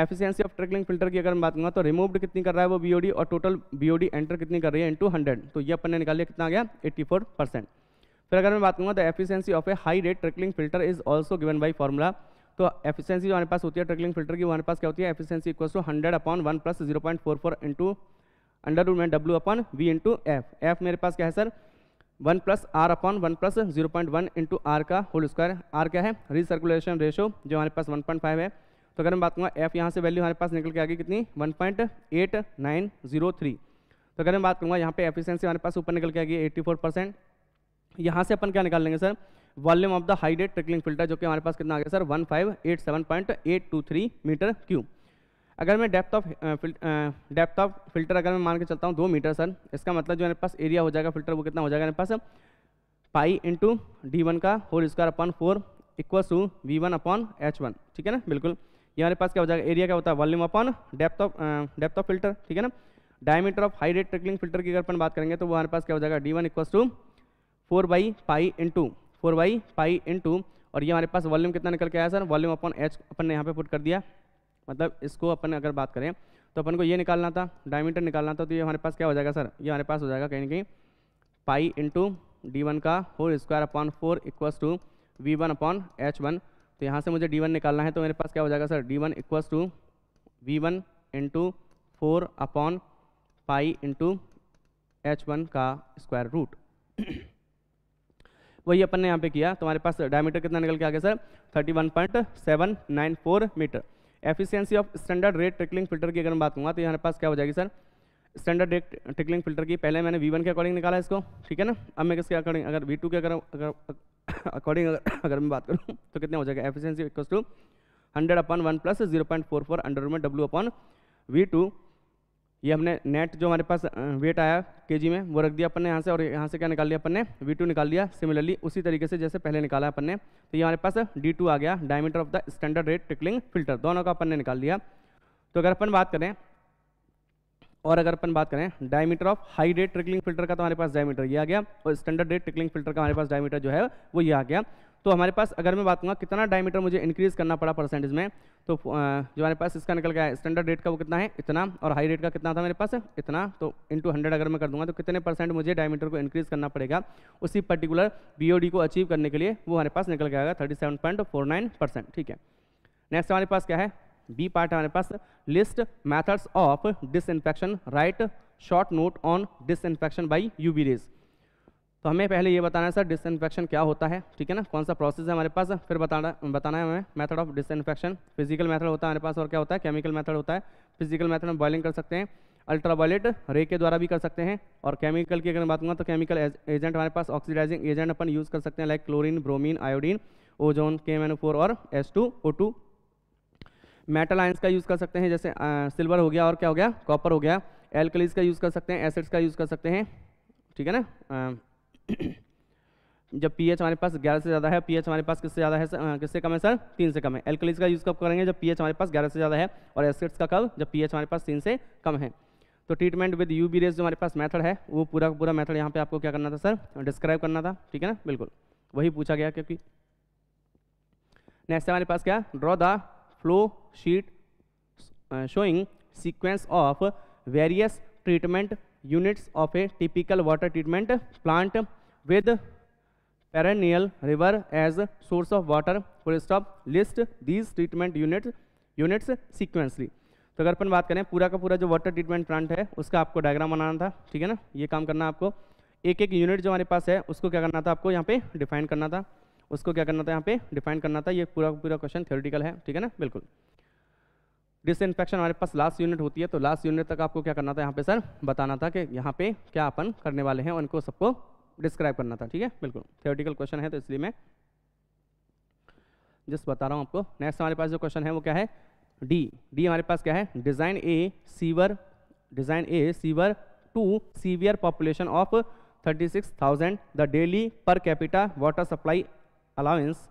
efficiency of trickling filter की अगर मैं बात करूँगा तो रिमूव्ड कितनी कर रहा है वो बीओडी और टोटल बीओडी एंटर कितनी कर रही है इनटू हंड्रेड तो ये अपन ने निकाल लिया कितना आ गया एट्टी फिर अगर मैं बात करूँगा तो efficiency of a high rate trickling filter is also given by formula तो एफिशिएंसी जो हमारे पास होती है ट्रिकलिंग फिल्टर की हमारे पास क्या होती है efficiency equal to hundred upon one plus zero point four four into under root में W upon V into F F मेरे पास क्या है sir one plus R upon one plus zero point one into R का whole square R क्या है recirculation ratio जो हमारे पास वन पॉइंट फाइव है तो अगर मैं बात करूँगा एफ यहाँ से वैल्यू हमारे पास निकल के आ गई कितनी one point eight nine zero three तो अगर मैं बात करूँगा यहाँ पे एफिशिएंसी हमारे पास ऊपर निकल के आ गई एट्टी फोर परसेंट यहाँ से अपन क्या निकाल लेंगे sir volume of the high trickling filter जो कि हमारे पास कितना आ गया sir one five eight seven point eight two three metre cube अगर मैं depth of depth of filter अगर मैं मान के चलता हूँ दो मीटर सर इसका मतलब जो मेरे पास एरिया हो जाएगा फिल्टर वो कितना हो जाएगा मेरे पास पाई इंटू डी वन का whole square upon four equal to V one upon H one ठीक है ना बिल्कुल ये हमारे पास क्या हो जाएगा एरिया क्या होता है volume upon depth of depth of filter ठीक है ना diameter of high trickling filter की अगर अपन बात करेंगे तो वो हमारे पास क्या हो जाएगा D one equal to four by pi into four by pi into और ये हमारे पास वॉल्यूम कितना निकल के आया सर वॉल्यूम अपन एच अपन ने यहाँ पे पुट कर दिया मतलब इसको अपन अगर बात करें तो अपन को ये निकालना था डायमीटर निकालना था तो ये हमारे पास क्या हो जाएगा सर ये हमारे पास हो जाएगा कहीं ना कहीं पाई इंटू डी वन का whole square upon four equals to V one upon H one तो यहाँ से मुझे डी वन निकालना है तो मेरे पास क्या हो जाएगा sir D one equals to V one into four upon pi into H one का स्क्वायर रूट वही अपन ने यहाँ पे किया तुम्हारे पास डायमीटर कितना निकल के आ गया sir thirty one point seven nine four metre efficiency of standard rate trickling filter की अगर मैं बात करूँगा तो यहाँ पास क्या हो जाएगी sir standard rate trickling filter की पहले मैंने वी के अकॉर्डिंग निकाला इसको ठीक है ना अब मैं किसके अकॉर्डिंग अगर वी के अगर अगर अकॉर्डिंग अगर, अगर मैं बात करूँ तो कितना हो जाएगा efficiency equal to hundred upon one plus zero point four four under में डब्ल्यू अपन वी टू ये हमने नेट जो हमारे पास वेट आया के में वो रख दिया अपन ने यहाँ से और यहाँ से क्या निकाल लिया अपन ने वी निकाल लिया सिमिलरली उसी तरीके से जैसे पहले निकाला अपन ने तो ये हमारे पास डी आ गया diameter of the standard rate trickling filter दोनों का अपन ने निकाल लिया तो अगर अपन बात करें और अगर अपन बात करें diameter of high rate trickling filter का तो हमारे पास डायमीटर ये आ गया और स्टैंडर्ड रेट ट्रिकलिंग फिल्टर का हमारे पास डायमीटर जो है वो ये आ गया तो हमारे पास अगर मैं बात करूँगा कितना डायमीटर मुझे इंक्रीज़ करना पड़ा परसेंटेज में तो जो हमारे पास इसका निकल गया स्टैंडर्ड रेट का वो कितना है इतना और हाई रेट का कितना था मेरे पास इतना तो इंटू हंड्रेड अगर मैं कर दूंगा तो कितने परसेंट मुझे डायमीटर को इंक्रीज़ करना पड़ेगा उसी पर्टिकुलर बी को अचीव करने के लिए वो हमारे पास निकल गया आएगा थर्टी ठीक है नेक्स्ट हमारे पास क्या है बी पार्ट हमारे पास list methods of this write short note on disinfection by UV rays तो हमें पहले ये बताना है सर डिसइनफेक्शन क्या होता है ठीक है ना कौन सा प्रोसेस है हमारे पास फिर बताना बताना है हमें method of disinfection physical method होता है हमारे पास और क्या होता है केमिकल मेथड होता है फिजिकल मेथड हम बॉइलिंग कर सकते हैं अल्ट्रावायलेट रे के द्वारा भी कर सकते हैं और केमिकल की अगर मैं बात करूँ तो केमिकल एजेंट हमारे पास ऑक्सीडाइजिंग एजेंट अपन यूज़ कर सकते हैं like chlorine bromine iodine ozone के और एस मेटल आइंस का यूज़ कर सकते हैं जैसे सिल्वर हो गया और क्या हो गया कॉपर हो गया एल्कलीज का यूज़ कर सकते हैं एसिड्स का यूज़ कर सकते हैं ठीक है ना जब पीएच हमारे पास 11 से ज़्यादा है पीएच हमारे पास किससे ज़्यादा है किससे कम है सर तीन से कम है एल्कलीज का यूज़ कब करेंगे जब पीएच हमारे पास 11 से ज़्यादा है और एसिड्स का कब जब पीएच हमारे पास तीन से कम है तो treatment with UV rays जो हमारे पास मेथड है वो पूरा पूरा मेथड यहाँ पे आपको क्या करना था सर डिस्क्राइब करना था ठीक है ना बिल्कुल वही पूछा गया क्योंकि नेक्स्ट हमारे पास क्या draw the flow sheet showing sequence of various treatment units of a typical water treatment plant with perennial river as source of water full stop list these treatment units units sequentially तो अगर अपन बात करें पूरा का पूरा जो water treatment plant है उसका आपको डायग्राम बनाना था ठीक है ना ये काम करना आपको एक एक यूनिट जो हमारे पास है उसको क्या करना था आपको यहाँ पे डिफाइन करना था उसको क्या करना था यहाँ पे डिफाइन करना था ये पूरा पूरा क्वेश्चन थ्योरेटिकल है ठीक है ना बिल्कुल डिसइनफेक्शन हमारे पास लास्ट यूनिट होती है तो लास्ट यूनिट तक आपको क्या करना था यहाँ पे सर बताना था कि यहाँ पे क्या अपन करने वाले हैं उनको सबको डिस्क्राइब करना था ठीक है बिल्कुल थियोटिकल क्वेश्चन है तो इसलिए मैं जिस बता रहा हूँ आपको नेक्स्ट हमारे पास जो क्वेश्चन है वो क्या है डी डी हमारे पास क्या है design a sewer design a sewer to severe population of 36,000 the daily per capita water supply allowance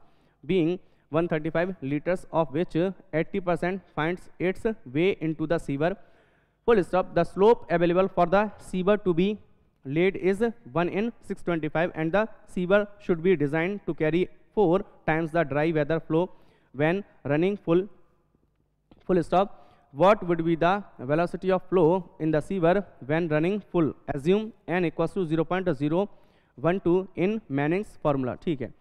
being five litres of which 80% percent find its way into the sewer full stop the slope available for the sewer to be lead is 1 in 625 and the sewer should be designed to carry 4 times the dry weather flow when running full full stop what would be the velocity of flow in the sewer when running full assume n equals to 0.012 in manning's formula theek hai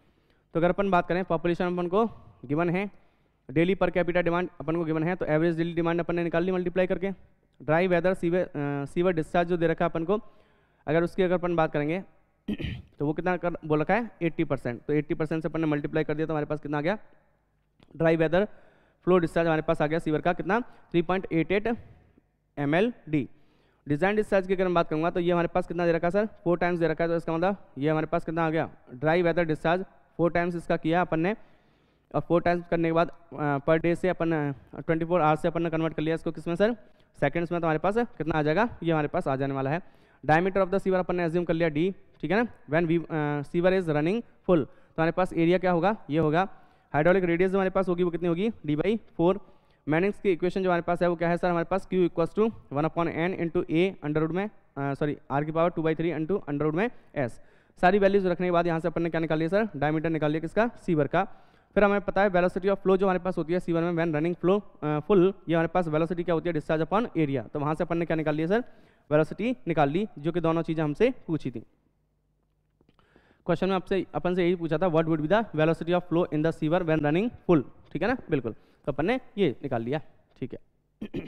to agar apan baat kare population apan ko given hai daily per capita demand अपन को given है तो average daily demand अपन ने निकाल ली multiply करके dry weather sewer sewer discharge जो दे रखा है अपन को अगर उसकी अगर अपन बात करेंगे तो वो कितना कर बोल रखा है एट्टी परसेंट तो एट्टी परसेंट से अपन ने मल्टीप्लाई कर दिया तो हमारे पास कितना आ गया ड्राई वेदर फ्लो डिस्चार्ज हमारे पास आ गया सीवर का कितना three point eight eight M L D design discharge की अगर मैं बात करूँगा तो ये हमारे पास कितना दे रखा है सर फोर टाइम्स दे रखा है तो इसका मतलब ये हमारे पास कितना आ गया dry weather discharge four times इसका किया अपन ने और फोर टाइम्स करने के बाद पर डे से अपन ट्वेंटी फोर आवर्स से अपन ने कन्वर्ट कर लिया इसको किस में सर सेकेंड्स में तो हमारे पास कितना आ जाएगा ये हमारे पास आ जाने वाला है डायमीटर ऑफ द सीवर अपन ने एज्यूम कर लिया डी ठीक है ना when we sewer is running full तो हमारे पास एरिया क्या होगा ये होगा हाइड्रोलिक रेडियस जो हमारे पास होगी वो कितनी होगी डी बाई फोर मैनिंग्स की इक्वेशन जो हमारे पास है वो क्या है सर हमारे पास Q equals to one upon N into A under root में सॉरी uh, आर की power two by three into under root में एस सारी वैल्यूज रखने के बाद यहाँ से अपन ने क्या निकाल लिया सर डायमीटर निकाल लिया किसका सीवर का फिर हमें पता है वेलोसिटी ऑफ फ्लो जो हमारे पास होती है सीवर में वैन रनिंग फ्लो फुल ये हमारे पास वेलोसिटी क्या होती है डिस्चार्ज अपॉन एरिया तो वहाँ से अपन ने क्या निकाल लिया सर वेलोसिटी निकाल ली जो कि दोनों चीज़ें हमसे पूछी थी क्वेश्चन में आपसे अपन से यही पूछा था what would be the velocity of flow in the sewer when running full ठीक है ना बिल्कुल तो अपन ने ये निकाल लिया ठीक है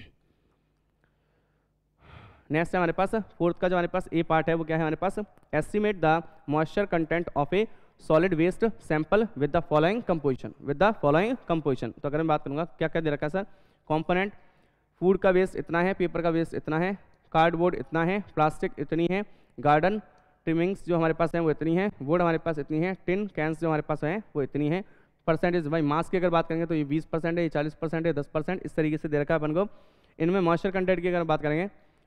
नेक्स्ट है हमारे पास फोर्थ का जो हमारे पास ए पार्ट है वो क्या है हमारे पास estimate the moisture content of a solid waste sample with the following composition with the following composition तो अगर मैं बात करूंगा क्या क्या दे रखा है सर कॉम्पोनेंट फूड का वेस्ट इतना है पेपर का वेस्ट इतना है कार्डबोर्ड इतना है प्लास्टिक इतनी है गार्डन ट्रिमिंग्स जो हमारे पास हैं वो इतनी है वुड हमारे पास इतनी है टिन कैंस जो हमारे पास हैं वो इतनी है परसेंटेज भाई मास की अगर बात करेंगे तो ये 20 परसेंट है ये 40 परसेंट है 10 परसेंट इस तरीके से दे रखा है अपन को इनमें मॉइस्चर कंटेंट की अगर बात करेंगे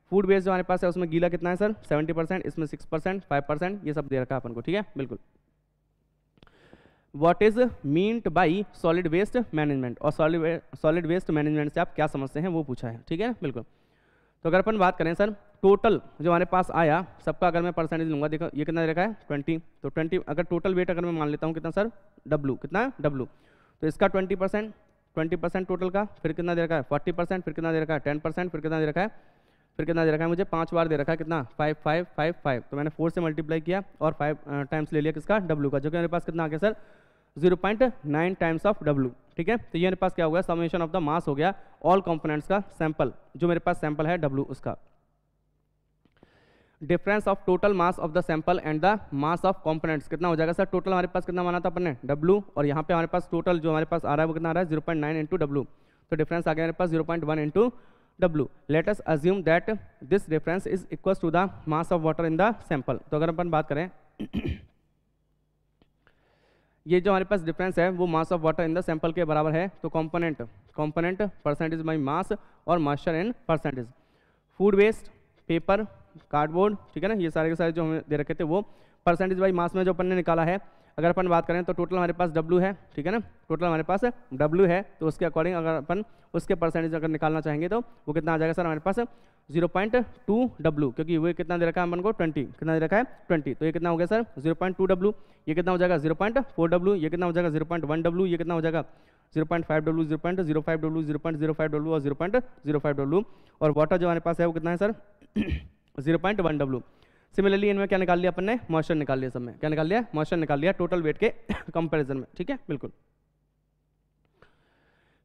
फूड बेस जो हमारे पास है उसमें गीला कितना है सर 70 परसेंट इसमें 6 परसेंट फाइव परसेंट ये सब दे रखा है अपन को ठीक है बिल्कुल what is meant by solid waste management और सॉलिड सॉलिड वेस्ट मैनेजमेंट से आप क्या समझते हैं वो पूछा है ठीक है बिल्कुल तो अगर अपन बात करें सर टोटल जो हमारे पास आया सबका अगर मैं परसेंटेज लूँगा देखो ये कितना रखा है ट्वेंटी तो ट्वेंटी अगर टोटल वेट अगर मैं मान लेता हूँ कितना सर डब्लू कितना है डब्लू तो इसका twenty percent twenty percent total का फिर कितना दे रखा है फोर्टी परसेंट फिर कितना दे रखा है टेन परसेंट फिर कितना दे रखा है फिर कितना दे रखा है मुझे पाँच बार दे रखा है कितना फाइव फाइव फाइव फाइव तो मैंने फोर से मल्टीप्लाई किया और फाइव टाइम्स ले लिया किसका डब्लू का जो कि मेरे पास कितना आ गया sir zero point nine times of W ठीक है तो ये मेरे पास क्या हो गया समेशन ऑफ द मास हो गया ऑल कॉम्पोनेंट्स का सैंपल जो मेरे पास सैंपल है डब्ल्यू उसका difference of total mass of the sample and the mass of components कितना हो जाएगा सर टोटल हमारे पास कितना माना था अपने डब्ल्यू और यहाँ पे हमारे पास टोटल जो हमारे पास आ रहा है वो कितना आ रहा है zero point nine into W तो डिफरेंस आ गया मेरे पास zero point one into W let's assume that this difference is equal to the mass of water in the sample तो अगर अपन बात करें ये जो हमारे पास डिफरेंस है वो mass of water in the sample के बराबर है तो component component percentage by mass और moisture in percentage food waste paper cardboard ठीक है ना ये सारे के सारे जो हमें दे रखे थे वो परसेंटेज बाई मास में जो अपन ने निकाला है अगर अपन बात करें तो टोटल हमारे पास डब्ल्यू है ठीक है ना टोटल हमारे पास W है तो उसके अकॉर्डिंग अगर अपन उसके परसेंटेज अगर निकालना चाहेंगे तो वो कितना आ जाएगा सर हमारे पास जीरो पॉइंट टू डब्लू क्योंकि ये कितना दे रखा है अपन को ट्वेंटी कितना दे रखा है ट्वेंटी तो ये कितना हो गया sir zero point two W ये कितना हो जाएगा जीरो पॉइंट फोर डब्लू ये कितना हो जाएगा जीरो पॉइंट वन डब्लू ये कितना हो जाएगा zero point five W zero point zero five W zero point zero five W और zero point zero five W और वाटर जो हमारे पास है वो कितना है sir zero point one W similarly इनमें क्या निकाल लिया अपन ने मॉइस्चर निकाल लिया सब में क्या निकाल लिया मॉइस्चर निकाल लिया टोटल वेट के कंपेरिजन में ठीक है बिल्कुल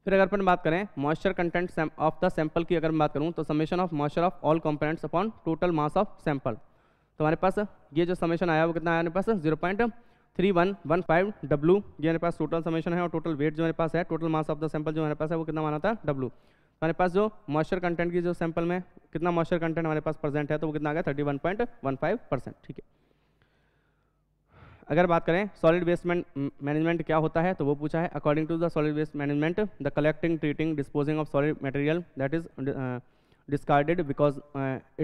फिर अगर अपन बात करें moisture content of the sample की अगर मैं बात करूँ तो summation of moisture of all components upon total mass of sample तो हमारे पास ये जो समेशन आया वो कितना आया हमारे पास zero point three one one five W ये हमारे पास टोटल समेशन है और टोटल वेट जो हमारे पास है total mass of the sample जो हमारे पास है वो कितना माना था डब्लू हमारे पास जो मॉइस्चर कंटेंट की जो सैंपल में कितना मॉइस्चर कंटेंट हमारे पास प्रेजेंट है तो वो कितना आ गया thirty one point one five percent ठीक है अगर बात करें सॉलिड वेस्ट मैनेजमेंट क्या होता है तो वो पूछा है according to the solid waste management the collecting treating disposing of solid material that is discarded because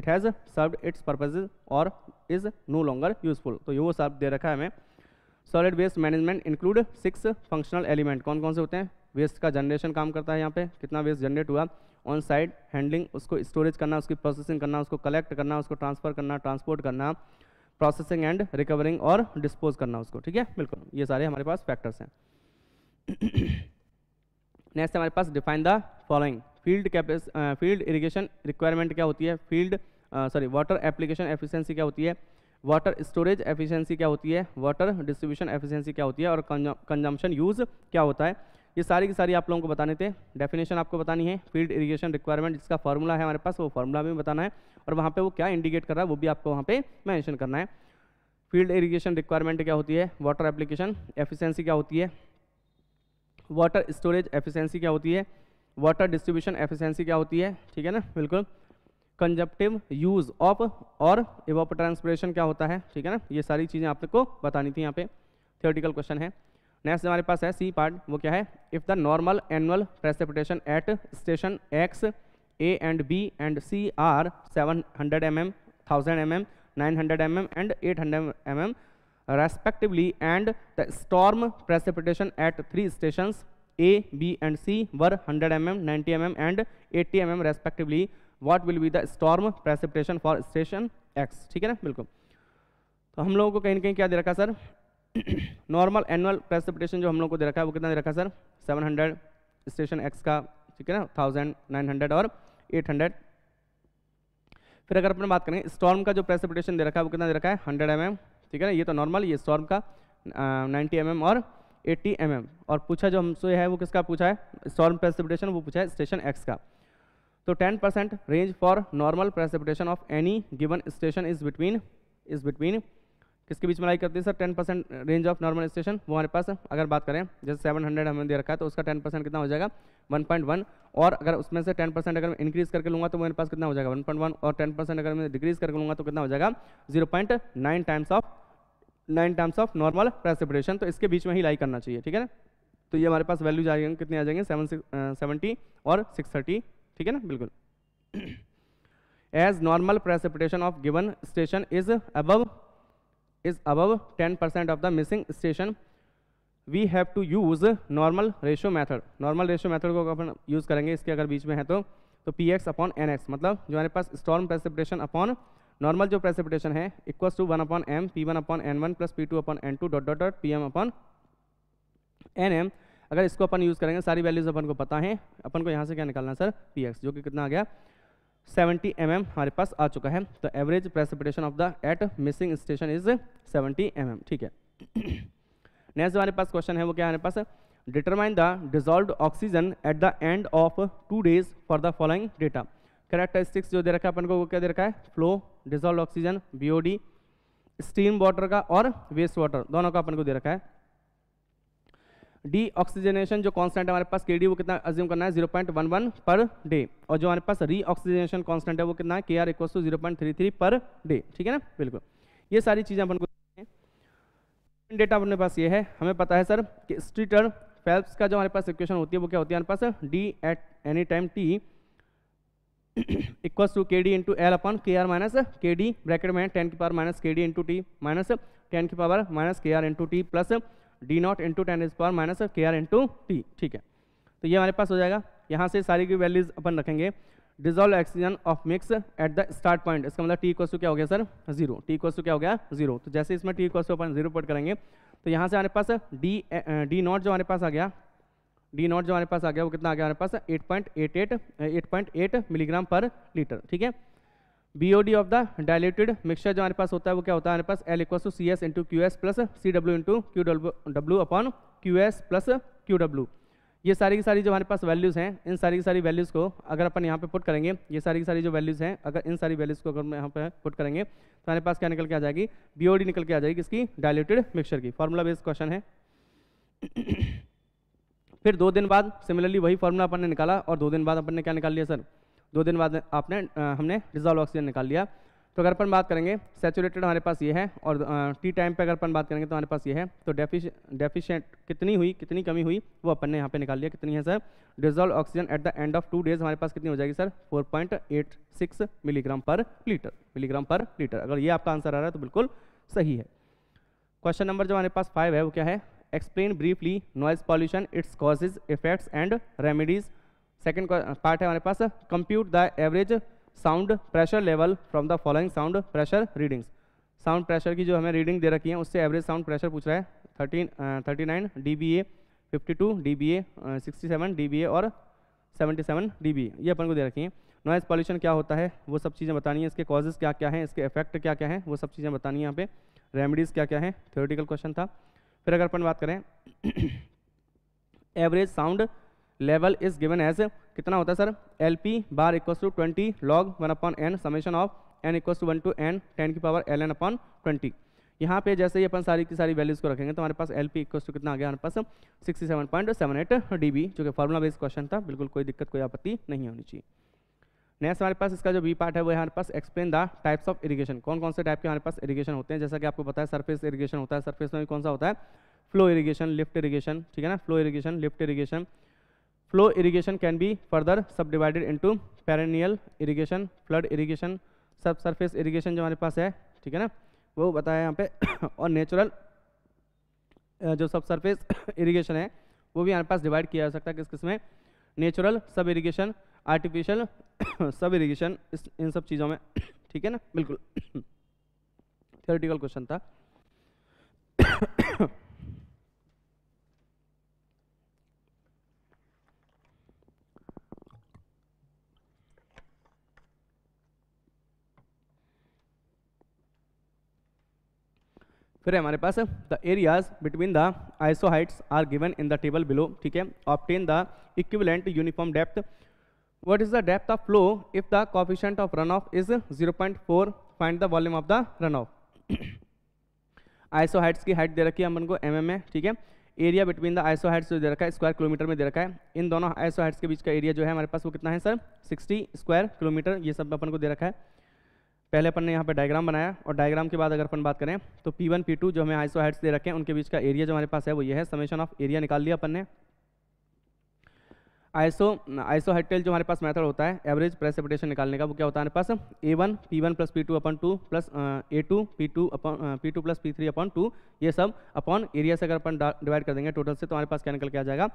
it has serve its purpose और इज नो लॉन्गर यूजफुल तो ये वो सब दे रखा है हमें solid waste management include six functional element कौन कौन से होते हैं वेस्ट का जनरेशन काम करता है यहाँ पे कितना वेस्ट जनरेट हुआ ऑन साइड हैंडलिंग उसको स्टोरेज करना उसकी प्रोसेसिंग करना उसको कलेक्ट करना उसको ट्रांसफ़र करना ट्रांसपोर्ट करना प्रोसेसिंग एंड रिकवरिंग और डिस्पोज करना उसको ठीक है बिल्कुल ये सारे हमारे पास फैक्टर्स हैं नेक्स्ट हमारे पास डिफाइन द फॉलोइंग फील्ड कैपेस फील्ड इरीगेशन रिक्वायरमेंट क्या होती है field sorry water application efficiency क्या होती है वाटर स्टोरेज एफिशिएंसी क्या होती है वाटर डिस्ट्रीब्यूशन एफिशिएंसी क्या होती है और कंजम्पशन यूज़ क्या होता है ये सारी की सारी आप लोगों को बताने थे डेफिनेशन आपको बतानी है फील्ड इरिगेशन रिक्वायरमेंट जिसका फॉर्मूला है हमारे पास वो फार्मूला भी बताना है और वहाँ पे वो क्या इंडिकेट कर रहा है वो भी आपको वहाँ पे मेंशन करना है फील्ड इरिगेशन रिक्वायरमेंट क्या होती है वाटर एप्लीकेशन एफिशिएंसी क्या होती है वाटर स्टोरेज एफिशिएंसी क्या होती है वाटर डिस्ट्रीब्यूशन एफिशेंसी क्या होती है ठीक है ना बिल्कुल कंजप्टिव यूज ऑफ और ट्रांसपोरेशन क्या होता है ठीक है ना ये सारी चीज़ें आप लोग को बतानी थी यहाँ पे थियोटिकल क्वेश्चन है नेक्स्ट हमारे पास है सी पार्ट वो क्या है if the normal annual precipitation at station X A and B and C are 700 hundred M M thousand M M nine hundred M M and eight hundred M M respectively and the storm precipitation at three station A B and C were hundred M M ninety M M and eighty M M respectively what will be the storm precipitation for station X ठीक है ना बिल्कुल तो हम लोगों को कहीं ना कहीं क्या दे रखा सर नॉर्मल एनुअल प्रेसिपिटेशन जो हम लोग को दे रखा है वो कितना दे रखा sir seven hundred station X का ठीक है ना थाउजेंड नाइन हंड्रेड और एट हंड्रेड फिर अगर अपने बात करें स्टॉर्म का जो प्रेसिपिटेशन दे रखा है वो कितना दे रखा है हंड्रेड एम ठीक है ना ये तो नॉर्मल ये स्टॉर्म का नाइन्टी एम और एट्टी एम और पूछा जो हमसे है वो किसका पूछा है स्टॉर्म प्रेसिपिटेशन वो पूछा है स्टेशन एक्स का तो ten percent range for normal precipitation of any given station is between is between किसके बीच में लाई करती है sir ten percent range of normal station वो हमारे पास अगर बात करें जैसे हंड्रेड हमें दे रखा है तो उसका टेन परसेंट कितना हो जाएगा 1.1 और अगर उसमें से 10 परसेंट अगर मैं इंक्रीज करके लूंगा तो मेरे पास कितना हो जाएगा 1.1 और 10 परसेंट अगर मैं डिक्रीज करके लूँगा तो कितना हो जाएगा 0.9 times of nine times of normal precipitation तो इसके बीच में ही लाई करना चाहिए ठीक है ना तो ये हमारे पास वैल्यूज जाएंगे कितने आ जाएंगे सेवन सेवेंटी और सिक्स थर्टी ठीक है ना बिल्कुल as normal precipitation of given station is above is above ten percent of the missing station we have to use normal ratio method normal ratio method को अपन यूज़ करेंगे इसके अगर बीच में है तो तो P X upon N X मतलब जो हमारे पास स्टॉर्म प्रेसिपिटेशन अपॉन नॉर्मल जो प्रेसिपिटेशन है equal to one upon M P one upon N one plus P two upon N two dot dot dot P M upon N M अगर इसको अपन use करेंगे सारी वैल्यूज़ अपन को पता है अपन को यहाँ से क्या निकालना सर पी एक्स जो कि कितना आ गया सेवेंटी एम एम हमारे पास आ चुका है तो average precipitation of the at missing station is seventy M M ठीक है नेक्स्ट हमारे पास क्वेश्चन है वो क्या हमारे पास determine the dissolve oxygen at the end of two days for the following data characteristics जो दे रखा है अपन को वो क्या दे रखा है flow dissolve oxygen BOD steam water का और वेस्ट वाटर दोनों का अपन को दे रखा है डी ऑक्सीजनेशन जो कांस्टेंट हमारे पास के वो कितना अज्यूम करना है 0.11 पर डे और जो हमारे पास री ऑक्सीजनेशन कॉन्स्टेंट है वो कितना है K R equal to zero per day ठीक है ना बिल्कुल ये सारी चीज़ें अपन को डेटा अपने पास ये है हमें पता है सर कि स्ट्रीटर फेल्प्स का जो हमारे पास इक्वेशन होती है वो क्या होती है हमारे पास D at any time T equals to K D into L upon K R minus K D bracket में टेन की power minus K D into T minus ten की power minus K R into T plus D nought into ten is power minus K R into T ठीक है तो ये हमारे पास हो जाएगा यहाँ से सारी की वैल्यूज अपन रखेंगे dissolve oxygen of mix at the start point इसका मतलब टी क्वेश्चन क्या हो गया सर जीरो टी क्वेश्चन क्या हो गया जीरो तो जैसे इसमें टी क्वेश्चन अपन जीरो पट करेंगे तो यहाँ से हमारे पास डी डी नॉट जो हमारे पास आ गया डी नॉट जो हमारे पास आ गया वो कितना आ गया हमारे पास eight point eight eight eight point eight milligram per litre ठीक है B O D of the diluted mixture जो हमारे पास होता है वो क्या होता है हमारे पास L equal to C S into Q S plus C W into Q W upon Q S plus Q W ये सारी की सारी जो हमारे पास वैल्यूज़ हैं इन सारी की सारी वैल्यूज़ को अगर अपन यहाँ पे पुट करेंगे ये सारी की सारी जो वैल्यूज़ हैं अगर इन सारी वैल्यूज़ को अगर हम यहाँ पे पुट करेंगे तो हमारे पास क्या निकल के आ जाएगी बीओडी निकल के आ जाएगी इसकी डायल्यूटेड मिक्सचर की फार्मूला बेस्ड क्वेश्चन है फिर दो दिन बाद सिमिलरली वही फार्मूला अपन ने निकाला और दो दिन बाद अपन ने क्या निकाल लिया सर दो दिन बाद आपने आ, हमने डिजॉल्व ऑक्सीजन निकाल लिया तो अगर अपन बात करेंगे सेचुरेटेड हमारे पास ये है और टी टाइम पे अगर अपन बात करेंगे तो हमारे पास ये है तो डेफिश डेफिशेंट कितनी हुई कितनी कमी हुई वो अपन ने यहाँ पे निकाल लिया कितनी है sir dissolve oxygen at the end of two days हमारे पास कितनी हो जाएगी sir 4.86 milligram per litre milligram per litre अगर ये आपका आंसर आ रहा है तो बिल्कुल सही है क्वेश्चन नंबर जो हमारे पास फाइव है वो क्या है explain briefly noise pollution its causes effects and remedies second part है हमारे पास compute the average sound pressure level from the following sound pressure readings sound pressure की जो हमें रीडिंग दे रखी है उससे एवरेज साउंड प्रेशर पूछ रहा है thirteen thirty nine D B A fifty two D B A sixty seven D B A और सेवेंटी सेवन डी बी ये अपन को दे रखी है नॉइज़ पॉल्यूशन क्या होता है वो सब चीज़ें बतानी है इसके कॉजेज़ क्या क्या हैं इसके इफेक्ट क्या क्या हैं वो सब चीज़ें बतानी है यहाँ पे रेमडीज़ क्या क्या हैं थ्योरेटिकल क्वेश्चन था फिर अगर अपन बात करें average sound level is given as कितना होता है sir L P bar equal to twenty log one upon N summation of N equal to one to N ten की power L N upon twenty यहाँ पे जैसे ही अपन सारी की सारी वैल्यूज को रखेंगे तो हमारे पास एल पी इक्व टू कितना आ गया हमारे पास sixty seven point seven eight D B जो कि फॉर्मुला बेस्ड क्वेश्चन था बिल्कुल कोई दिक्कत कोई आपत्ति नहीं होनी चाहिए नेक्स्ट हमारे पास इसका जो बी पार्ट है वो हमारे पास explain the types of irrigation कौन कौन से टाइप के हमारे पास इरीगेशन होते हैं जैसा कि आपको पता है सर्फेस इरीगेशन होता है सर्फेस में कौन सा होता है फ्लो इरीगेशन लिफ्ट इरीगेशन ठीक है ना flow irrigation lift irrigation flow irrigation can be further subdivided into perennial irrigation flood irrigation subsurface irrigation जो हमारे पास है ठीक है ना वो बताया यहाँ पे और नेचुरल जो सब सरफेस इरीगेशन है वो भी हमारे पास डिवाइड किया जा सकता है किस किस में natural subirrigation artificial subirrigation इन सब चीज़ों में ठीक है ना बिल्कुल थियोरिटिकल क्वेश्चन था फिर हमारे पास the areas between the isohyets are given in the table below ठीक है obtain the equivalent uniform depth of flow if the coefficient of runoff is zero point four 0.4 the volume of the run runoff isohyets की height दे रखी है हम उनको M mm M ठीक है area between the isohyets जो दे रखा है स्क्वायर किलोमीटर में दे रखा है इन दोनों आइसो हाइट्स के बीच का एरिया जो है हमारे पास वो कितना है सर सिक्सटी स्क्वायर किलोमीटर ये सब अपन को दे रखा है पहले अपन ने यहाँ पे डायग्राम बनाया और डायग्राम के बाद अगर अपन बात करें तो पी वन पी टू जो हमें आइसो हाइट्स दे रखे हैं उनके बीच का एरिया जो हमारे पास है वो ये है समेशन ऑफ एरिया निकाल लिया अपन ने आइसो आइसो हाइटेल जो हमारे पास मेथड होता है एवरेज प्रेसिपिटेशन निकालने का वो क्या होता है हमारे पास A one P one plus P two upon two plus A two P two upon P two plus P three upon two ये सब अपॉन एरिया से अगर अपन डिवाइड कर देंगे टोटल से तो हमारे पास क्या निकल के आ जाएगा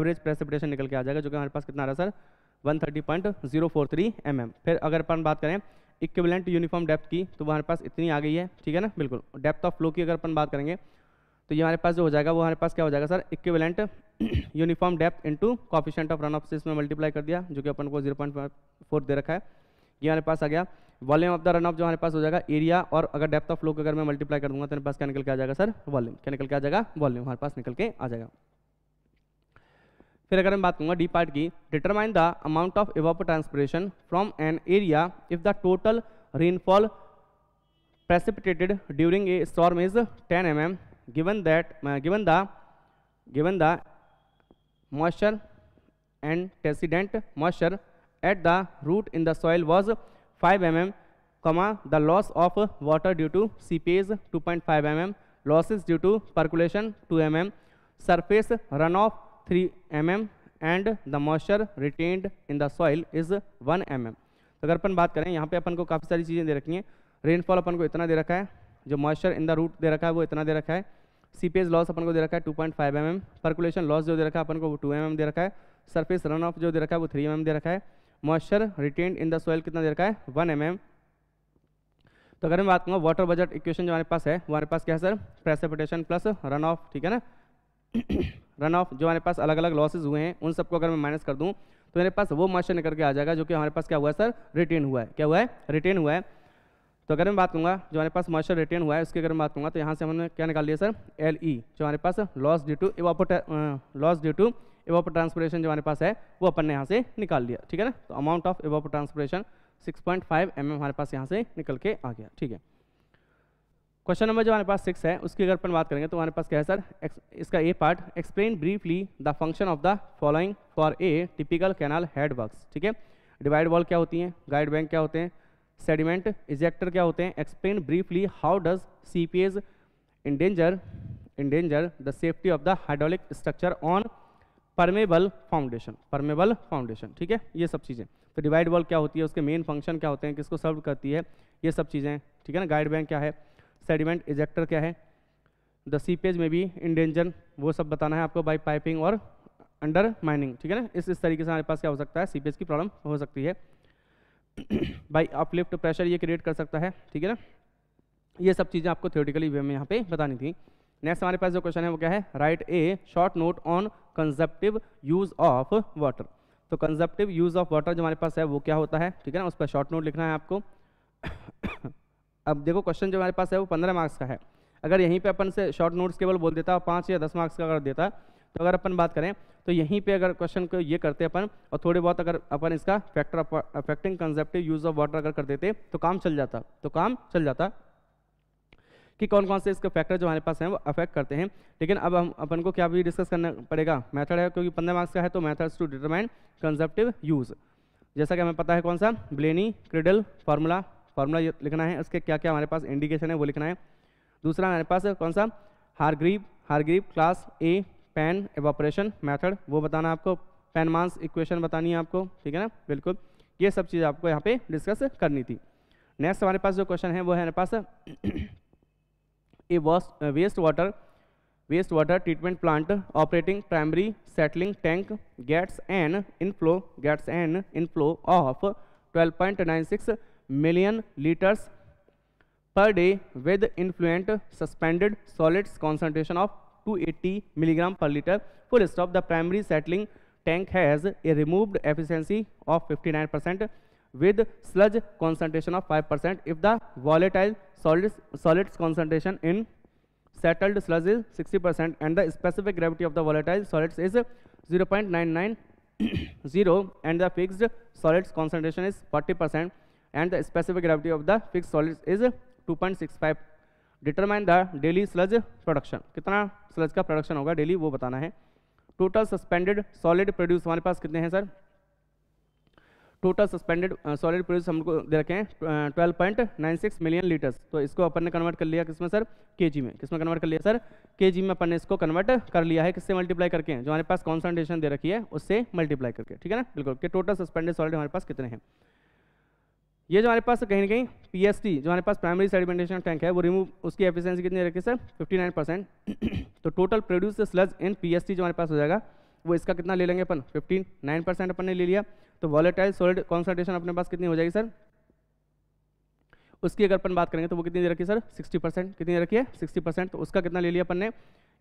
एवरेज प्रेसिपिटेशन निकल के आ जाएगा जो कि हमारे पास कितना आ रहा है sir one thirty point zero four M M फिर अगर अपन बात करें इक्विवेलेंट यूनिफॉर्म डेप्थ की तो हमारे पास इतनी आ गई है ठीक है ना बिल्कुल डेप्थ ऑफ फ्लो की अगर अपन बात करेंगे तो ये हमारे पास जो हो जाएगा वो हमारे पास क्या हो जाएगा sir equivalent uniform depth into coefficient of runoff से इसमें मल्टीप्लाई कर दिया जो कि अपन को जीरो पॉइंट फोर दे रखा है ये हमारे पास आ गया volume of the run runoff जो हमारे पास हो जाएगा एरिया और अगर डेप्थ ऑफ फ्लो अगर मैं मल्टीप्लाई कर दूंगा तो मेरे पास क्या निकल के आ जाएगा सर वॉल्यूम क्या निकल के आ जाएगा वॉल्यूम हमारे पास निकल के आ जाएगा फिर अगर मैं बात करूँगा डी पार्ट की determine the amount of evapotranspiration from an area if the total rainfall precipitated during a storm is ten M M given that given the given the moisture antecedent moisture at the root in the soil was five M M comma the loss of water due to see seepage two point five M M losses due to percolation two M M surface run runoff 3 mm and the moisture retained in the soil is 1 mm तो अगर अपन बात करें यहाँ पे अपन को काफ़ी सारी चीज़ें दे रखी हैं रेनफॉल अपन को इतना दे रखा है जो मॉइस्चर इन द रूट दे रखा है वो इतना दे रखा है सीपेज लॉस अपन को दे रखा है 2.5 पॉइंट mm, परकुलेशन लॉस जो दे रखा है अपन को वो 2 mm दे रखा है सरफेस रन ऑफ जो दे रखा है वो 3 mm दे रखा है moisture retain in the soil कितना दे रखा है 1 mm तो अगर मैं बात करूँगा वाटर बजट इक्वेशन जो हमारे पास है वो हमारे पास क्या है sir precipitation plus runoff ठीक है ना रन ऑफ जो हमारे पास अलग अलग लॉसेज हुए हैं उन सबको अगर मैं माइनस कर दूँ तो मेरे पास वो मॉइस्चर निकल के आ जाएगा जो कि हमारे पास क्या हुआ है सर रिटेन हुआ है क्या हुआ है रिटेन हुआ है तो अगर मैं बात करूँगा जो हमारे पास मॉइस्चर रिटेन हुआ है उसकी अगर मैं बात करूँगा तो यहाँ से हमने क्या निकाल लिया सर एल ई जो हमारे पास लॉस ड्यू टू इवापोट loss due to evapotranspiration जो हमारे पास है वो अपन ने यहाँ से निकाल लिया ठीक है ना तो amount of evapotranspiration six point M हमारे पास यहाँ से निकल के आ गया ठीक है क्वेश्चन नंबर जो हमारे पास सिक्स है उसकी अगर अपन बात करेंगे तो हमारे पास क्या है सर इसका A part explain briefly the function of the following for a typical canal headworks ठीक है डिवाइड वॉल क्या होती हैं गाइड बैंक क्या होते हैं सेडिमेंट इजेक्टर क्या होते हैं explain briefly how does seepage endanger endanger the safety of the hydraulic structure on permeable foundation permeable foundation ठीक है ये सब चीज़ें तो डिवाइड वॉल क्या होती है उसके मेन फंक्शन क्या होते हैं किसको सर्व करती है ये सब चीज़ें ठीक है ना गाइड बैंक क्या है सेडिमेंट इजेक्टर क्या है द सीपेज में भी इंडेंजन वो सब बताना है आपको बाई पाइपिंग और अंडर माइनिंग ठीक है ना इस इस तरीके से हमारे पास क्या हो सकता है सीपेज की प्रॉब्लम हो सकती है बाई अपलिफ्ट प्रेशर ये क्रिएट कर सकता है ठीक है ना ये सब चीज़ें आपको थियोटिकली वे में यहाँ पे बतानी थी नेक्स्ट हमारे पास जो क्वेश्चन है वो क्या है write a short note on consumptive use of water तो कंजप्टिव यूज़ ऑफ वाटर जो हमारे पास है वो क्या होता है ठीक है ना उस पर शॉर्ट नोट लिखना है आपको अब देखो क्वेश्चन जो हमारे पास है वो पंद्रह मार्क्स का है अगर यहीं पे अपन से शॉर्ट नोट्स केवल बोल देता पाँच या दस मार्क्स का अगर देता तो अगर अपन बात करें तो यहीं पे अगर क्वेश्चन को ये करते अपन और थोड़े बहुत अगर अपन इसका factor affecting consumptive use of water अगर कर देते तो काम चल जाता तो काम चल जाता कि कौन कौन से इसके फैक्टर जो हमारे पास हैं वो अफेक्ट करते हैं लेकिन अब हम अपन को क्या भी डिस्कस करना पड़ेगा मैथड है क्योंकि पंद्रह मार्क्स का है तो methods to determine consumptive use जैसा कि हमें पता है कौन सा ब्लेनी क्रिडल फार्मूला फॉर्मूला लिखना है उसके क्या क्या हमारे पास इंडिकेशन है वो लिखना है दूसरा हमारे पास कौन सा Hargreave Hargreave class A pan evaporation method वो बताना आपको पैन मांस इक्वेशन बतानी है आपको ठीक है ना बिल्कुल ये सब चीज़ आपको यहाँ पे डिस्कस करनी थी नेक्स्ट हमारे पास जो क्वेश्चन है वो है हमारे पास a waste water waste water treatment plant operating primary settling tank gets an inflow gets an inflow of 12.96 million liters per day with influent suspended solids concentration of 280 milligram per liter. Full stop. The primary settling tank has a removed efficiency of 59% with sludge concentration of 5%. If the volatile solids, solids concentration in settled sludge is 60% and the specific gravity of the volatile solids is 0.990 and the fixed solids concentration is 40%. and the specific gravity of the fixed solids is 2.65 determine the daily sludge production कितना sludge का प्रोडक्शन होगा daily वो बताना है total suspended solid produce हमारे पास कितने हैं sir total suspended solid produce हमको दे रखे हैं twelve point nine six million litres तो इसको अपन ने कन्वर्ट कर लिया किसमें सर केजी में किसमें कन्वर्ट कर लिया सर केजी में अपन ने इसको कन्वर्ट कर लिया है किससे मल्टीप्लाई करके जो हमारे पास कॉन्सेंट्रेशन दे रखी है उससे मल्टीप्लाई करके ठीक है ना बिल्कुल टोटल सस्पेंडेड सॉलिड हमारे पास कितने हैं ये जो हमारे पास कहीं ना कहीं पी जो हमारे पास प्राइमरी सेडिमेंटेशन टैंक है वो रिमूव उसकी एफिशिएंसी कितनी रखी सर 59 परसेंट तो total produce sludge in P जो हमारे पास हो जाएगा वो इसका कितना ले लेंगे अपन 59 परसेंट अपन ने ले लिया तो वॉलेटाइल सोल्ड कॉन्सेंट्रेशन अपने पास कितनी हो जाएगी सर उसकी अगर अपन बात करेंगे तो वो कितनी रखी सर सिक्सटी कितनी रखी है सिक्सटी तो उसका कितना ले लिया अपन ने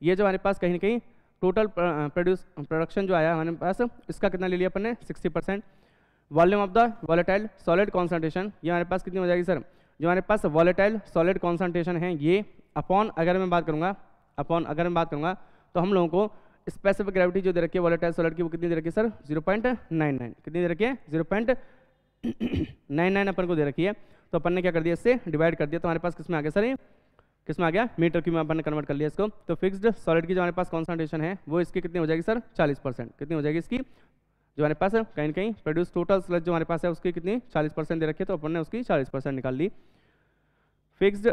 ये जो हमारे पास कहीं ना कहीं टोटल प्रोड्यूस प्रोडक्शन जो आया हमारे पास इसका कितना ले लिया अपन ने sixty volume of the volatile solid concentration ये हमारे पास कितनी हो जाएगी सर जो हमारे पास वॉलेटाइल सॉलिड कॉन्सेंट्रेशन है ये अपॉन अगर मैं बात करूंगा अपॉन अगर मैं बात करूंगा तो हम लोगों को स्पेसिफिक ग्रेविटी जो दे रखी है वॉलेटाइल सॉलिड की वो कितनी दे रखी है सर नाइन कितनी दे रखी है नाइन अपन को दे रखी है तो अपन ने क्या कर दिया इससे डिवाइड कर दिया तो हमारे पास किस में आ गया सर ये किस में आ गया मीटर क्यूब में अपन ने कन्वर्ट कर लिया इसको तो फिक्स्ड सॉलिड की जो हमारे पास कॉन्सेंट्रेशन है वो इसकी कितनी हो जाएगी सर 40 परसेंट कितनी हो जाएगी इसकी जो हमारे पास है कहीं कहीं प्रोड्यूस टोटल स्लज जो हमारे पास है उसकी कितनी 40 परसेंट दे रखी है तो अपन ने उसकी 40 परसेंट निकाल ली फिक्स्ड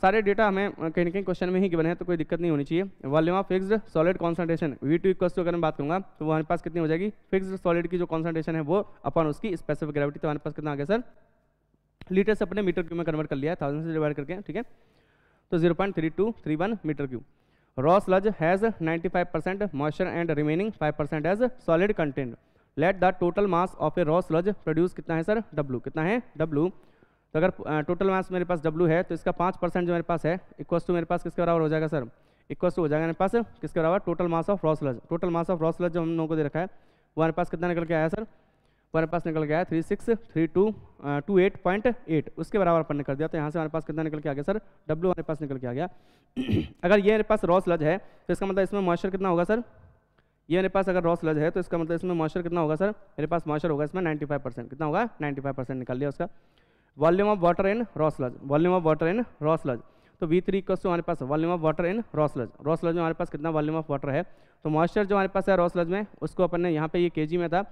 सारे डेटा हमें कहीं ना कहीं क्वेश्चन में ही गिवन है तो कोई दिक्कत नहीं होनी चाहिए volume fixed solid concentration V two इक्वस्ट अगर मैं बात करूँगा तो हमारे पास कितनी हो जाएगी फिक्स्ड सॉलिड की जो कॉन्सेंट्रेशन है वो अपन उसकी स्पेसिफिक ग्रेविटी तो हमारे पास कितना आ गया सर लीटर से अपने मीटर क्यू में कन्वर्ट कर लिया है थाउजेंड से डिवाइड करके ठीक है तो zero point three two three one metre cube raw sludge has 95% five percent moisture and remaining five percent as solid content let the total mass of a raw sludge produce कितना है sir W कितना है W तो अगर total mass मेरे पास W है तो इसका पाँच परसेंट जो मेरे पास है इक्वस टू मेरे पास किसके बराबर हो जाएगा सर इक्वस टू हो जाएगा मेरे पास किसके बराबर total mass of sludge total mass of raw sludge जो हम लोगों को दे रखा है वो हमारे पास कितना निकल के आया सर हमारे पास निकल के आया three six three two two eight point eight उसके बराबर अपन ने कर दिया तो यहाँ से हमारे पास कितना निकल के आ गया सर डब्लू हमारे पास निकल के आ गया अगर ये मेरे पास लज है तो इसका मतलब इसमें मॉइस्चर कितना होगा सर ये मेरे पास अगर रॉस लज है तो इसका मतलब इसमें मॉइस्चर कितना होगा सर मेरे पास मॉइस्चर होगा इसमें 95 परसेंट कितना होगा 95 परसेंट निकाल लिया उसका volume of water in raw sludge volume of water in raw sludge तो वी थ्री इक्व हमारे पास volume of water in raw sludge raw sludge में हमारे पास कितना वॉल्यूम ऑफ वाटर है तो मॉइस्चर जो हमारे पास है रॉस लज में उसको अपन ने यहाँ पे ये के में था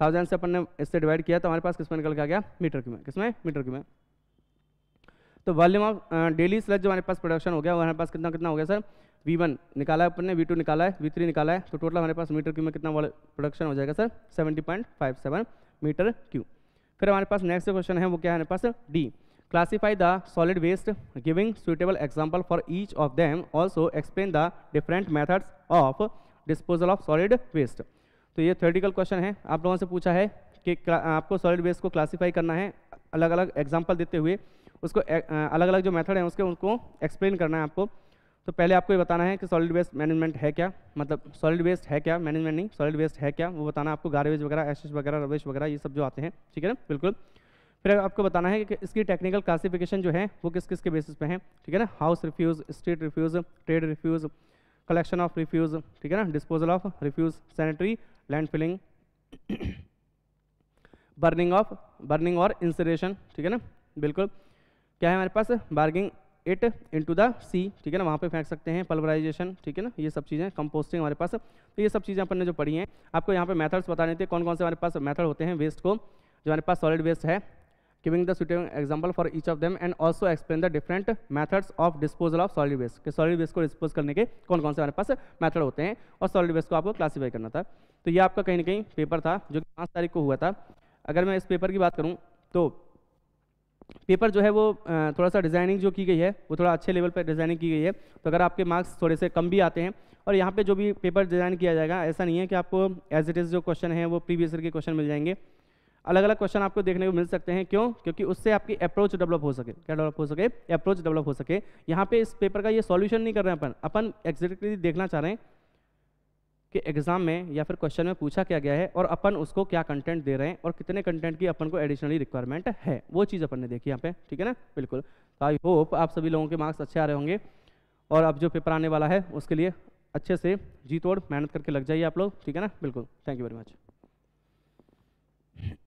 थाउजेंड से अपन ने इससे डिवाइड किया तो हमारे पास किसमें निकल के आ गया मीटर क्यू में किसमें मीटर क्यू में तो वॉल्यूम ऑफ डेली स्लज जो हमारे पास प्रोडक्शन हो गया हमारे पास कितना कितना हो गया सर वी वन निकाला है अपन ने वी टू निकाला है वी थ्री निकाला है तो टोटल हमारे पास मीटर क्यू में कितना प्रोडक्शन हो जाएगा sir seventy point five seven metre cube फिर हमारे पास नेक्स्ट क्वेश्चन है वो क्या है हमारे पास D classify the solid waste giving suitable example for each of them also explain the different methods of disposal of solid waste तो ये थ्योरेटिकल क्वेश्चन है आप लोगों से पूछा है कि आपको सॉलिड वेस्ट को क्लासीफाई करना है अलग अलग एग्जाम्पल देते हुए उसको अलग अलग जो मेथड है उसके उनको एक्सप्लेन करना है आपको तो पहले आपको ये बताना है कि सॉलिड वेस्ट मैनेजमेंट है क्या मतलब सॉलिड वेस्ट है क्या मैनेजमेंट नहीं सॉलिड वेस्ट है क्या वो बताना आपको गार्बेज वगैरह एसिस वगैरह रवेश वगैरह ये सब जो आते हैं ठीक है ना बिल्कुल फिर आपको बताना है कि इसकी टेक्निकल क्लासिफिकेशन जो है वो किस किस के बेसिस पे है ठीक है ना house refuse street refuse trade refuse collection of refuse ठीक है ना disposal of refuse sanitary landfilling burning of burning और इंसरेशन ठीक है ना बिल्कुल क्या है हमारे पास barging it into the sea ठीक है ना वहाँ पे फेंक सकते हैं पल्वराइजेशन ठीक है ना ये सब चीज़ें कंपोस्टिंग हमारे पास तो ये सब चीज़ें अपन ने जो पढ़ी हैं आपको यहाँ पे मेथड्स बताने थे कौन कौन से हमारे पास मेथड होते हैं वेस्ट को जो हमारे पास सॉलिड वेस्ट है giving the suiting example for each of them and also explain the different methods of disposal of solid waste कि सॉलिड वेस्ट को डिस्पोज करने के कौन कौन से हमारे पास मैथड होते हैं और सॉलिड वेस्ट को आपको क्लासीफाई करना था तो ये आपका कहीं ना कहीं पेपर था जो कि पाँच तारीख को हुआ था अगर मैं इस पेपर की बात करूँ तो पेपर जो है वो थोड़ा सा डिज़ाइनिंग जो की गई है वो थोड़ा अच्छे लेवल पर डिज़ाइनिंग की गई है तो अगर आपके मार्क्स थोड़े से कम भी आते हैं और यहाँ पे जो भी पेपर डिज़ाइन किया जाएगा ऐसा नहीं है कि आपको एज इट इज़ जो क्वेश्चन है वो प्रीवियस ईयर के क्वेश्चन मिल जाएंगे अलग अलग क्वेश्चन आपको देखने को मिल सकते हैं क्यों क्योंकि उससे आपकी अप्रोच डेवलप हो सके क्या डेवलप हो सके अप्रोच डेवलप हो सके यहाँ पे इस पेपर का ये सॉल्यूशन नहीं कर रहे हैं अपन अपन एग्जैक्टली देखना चाह रहे हैं कि एग्ज़ाम में या फिर क्वेश्चन में पूछा क्या गया है और अपन उसको क्या कंटेंट दे रहे हैं और कितने कंटेंट की अपन को एडिशनली रिक्वायरमेंट है वो चीज़ अपन ने देखी यहाँ पे ठीक है ना बिल्कुल तो आई होप आप सभी लोगों के मार्क्स अच्छे आ रहे होंगे और अब जो पेपर आने वाला है उसके लिए अच्छे से जी तोड़ मेहनत करके लग जाइए आप लोग ठीक है ना बिल्कुल थैंक यू वेरी मच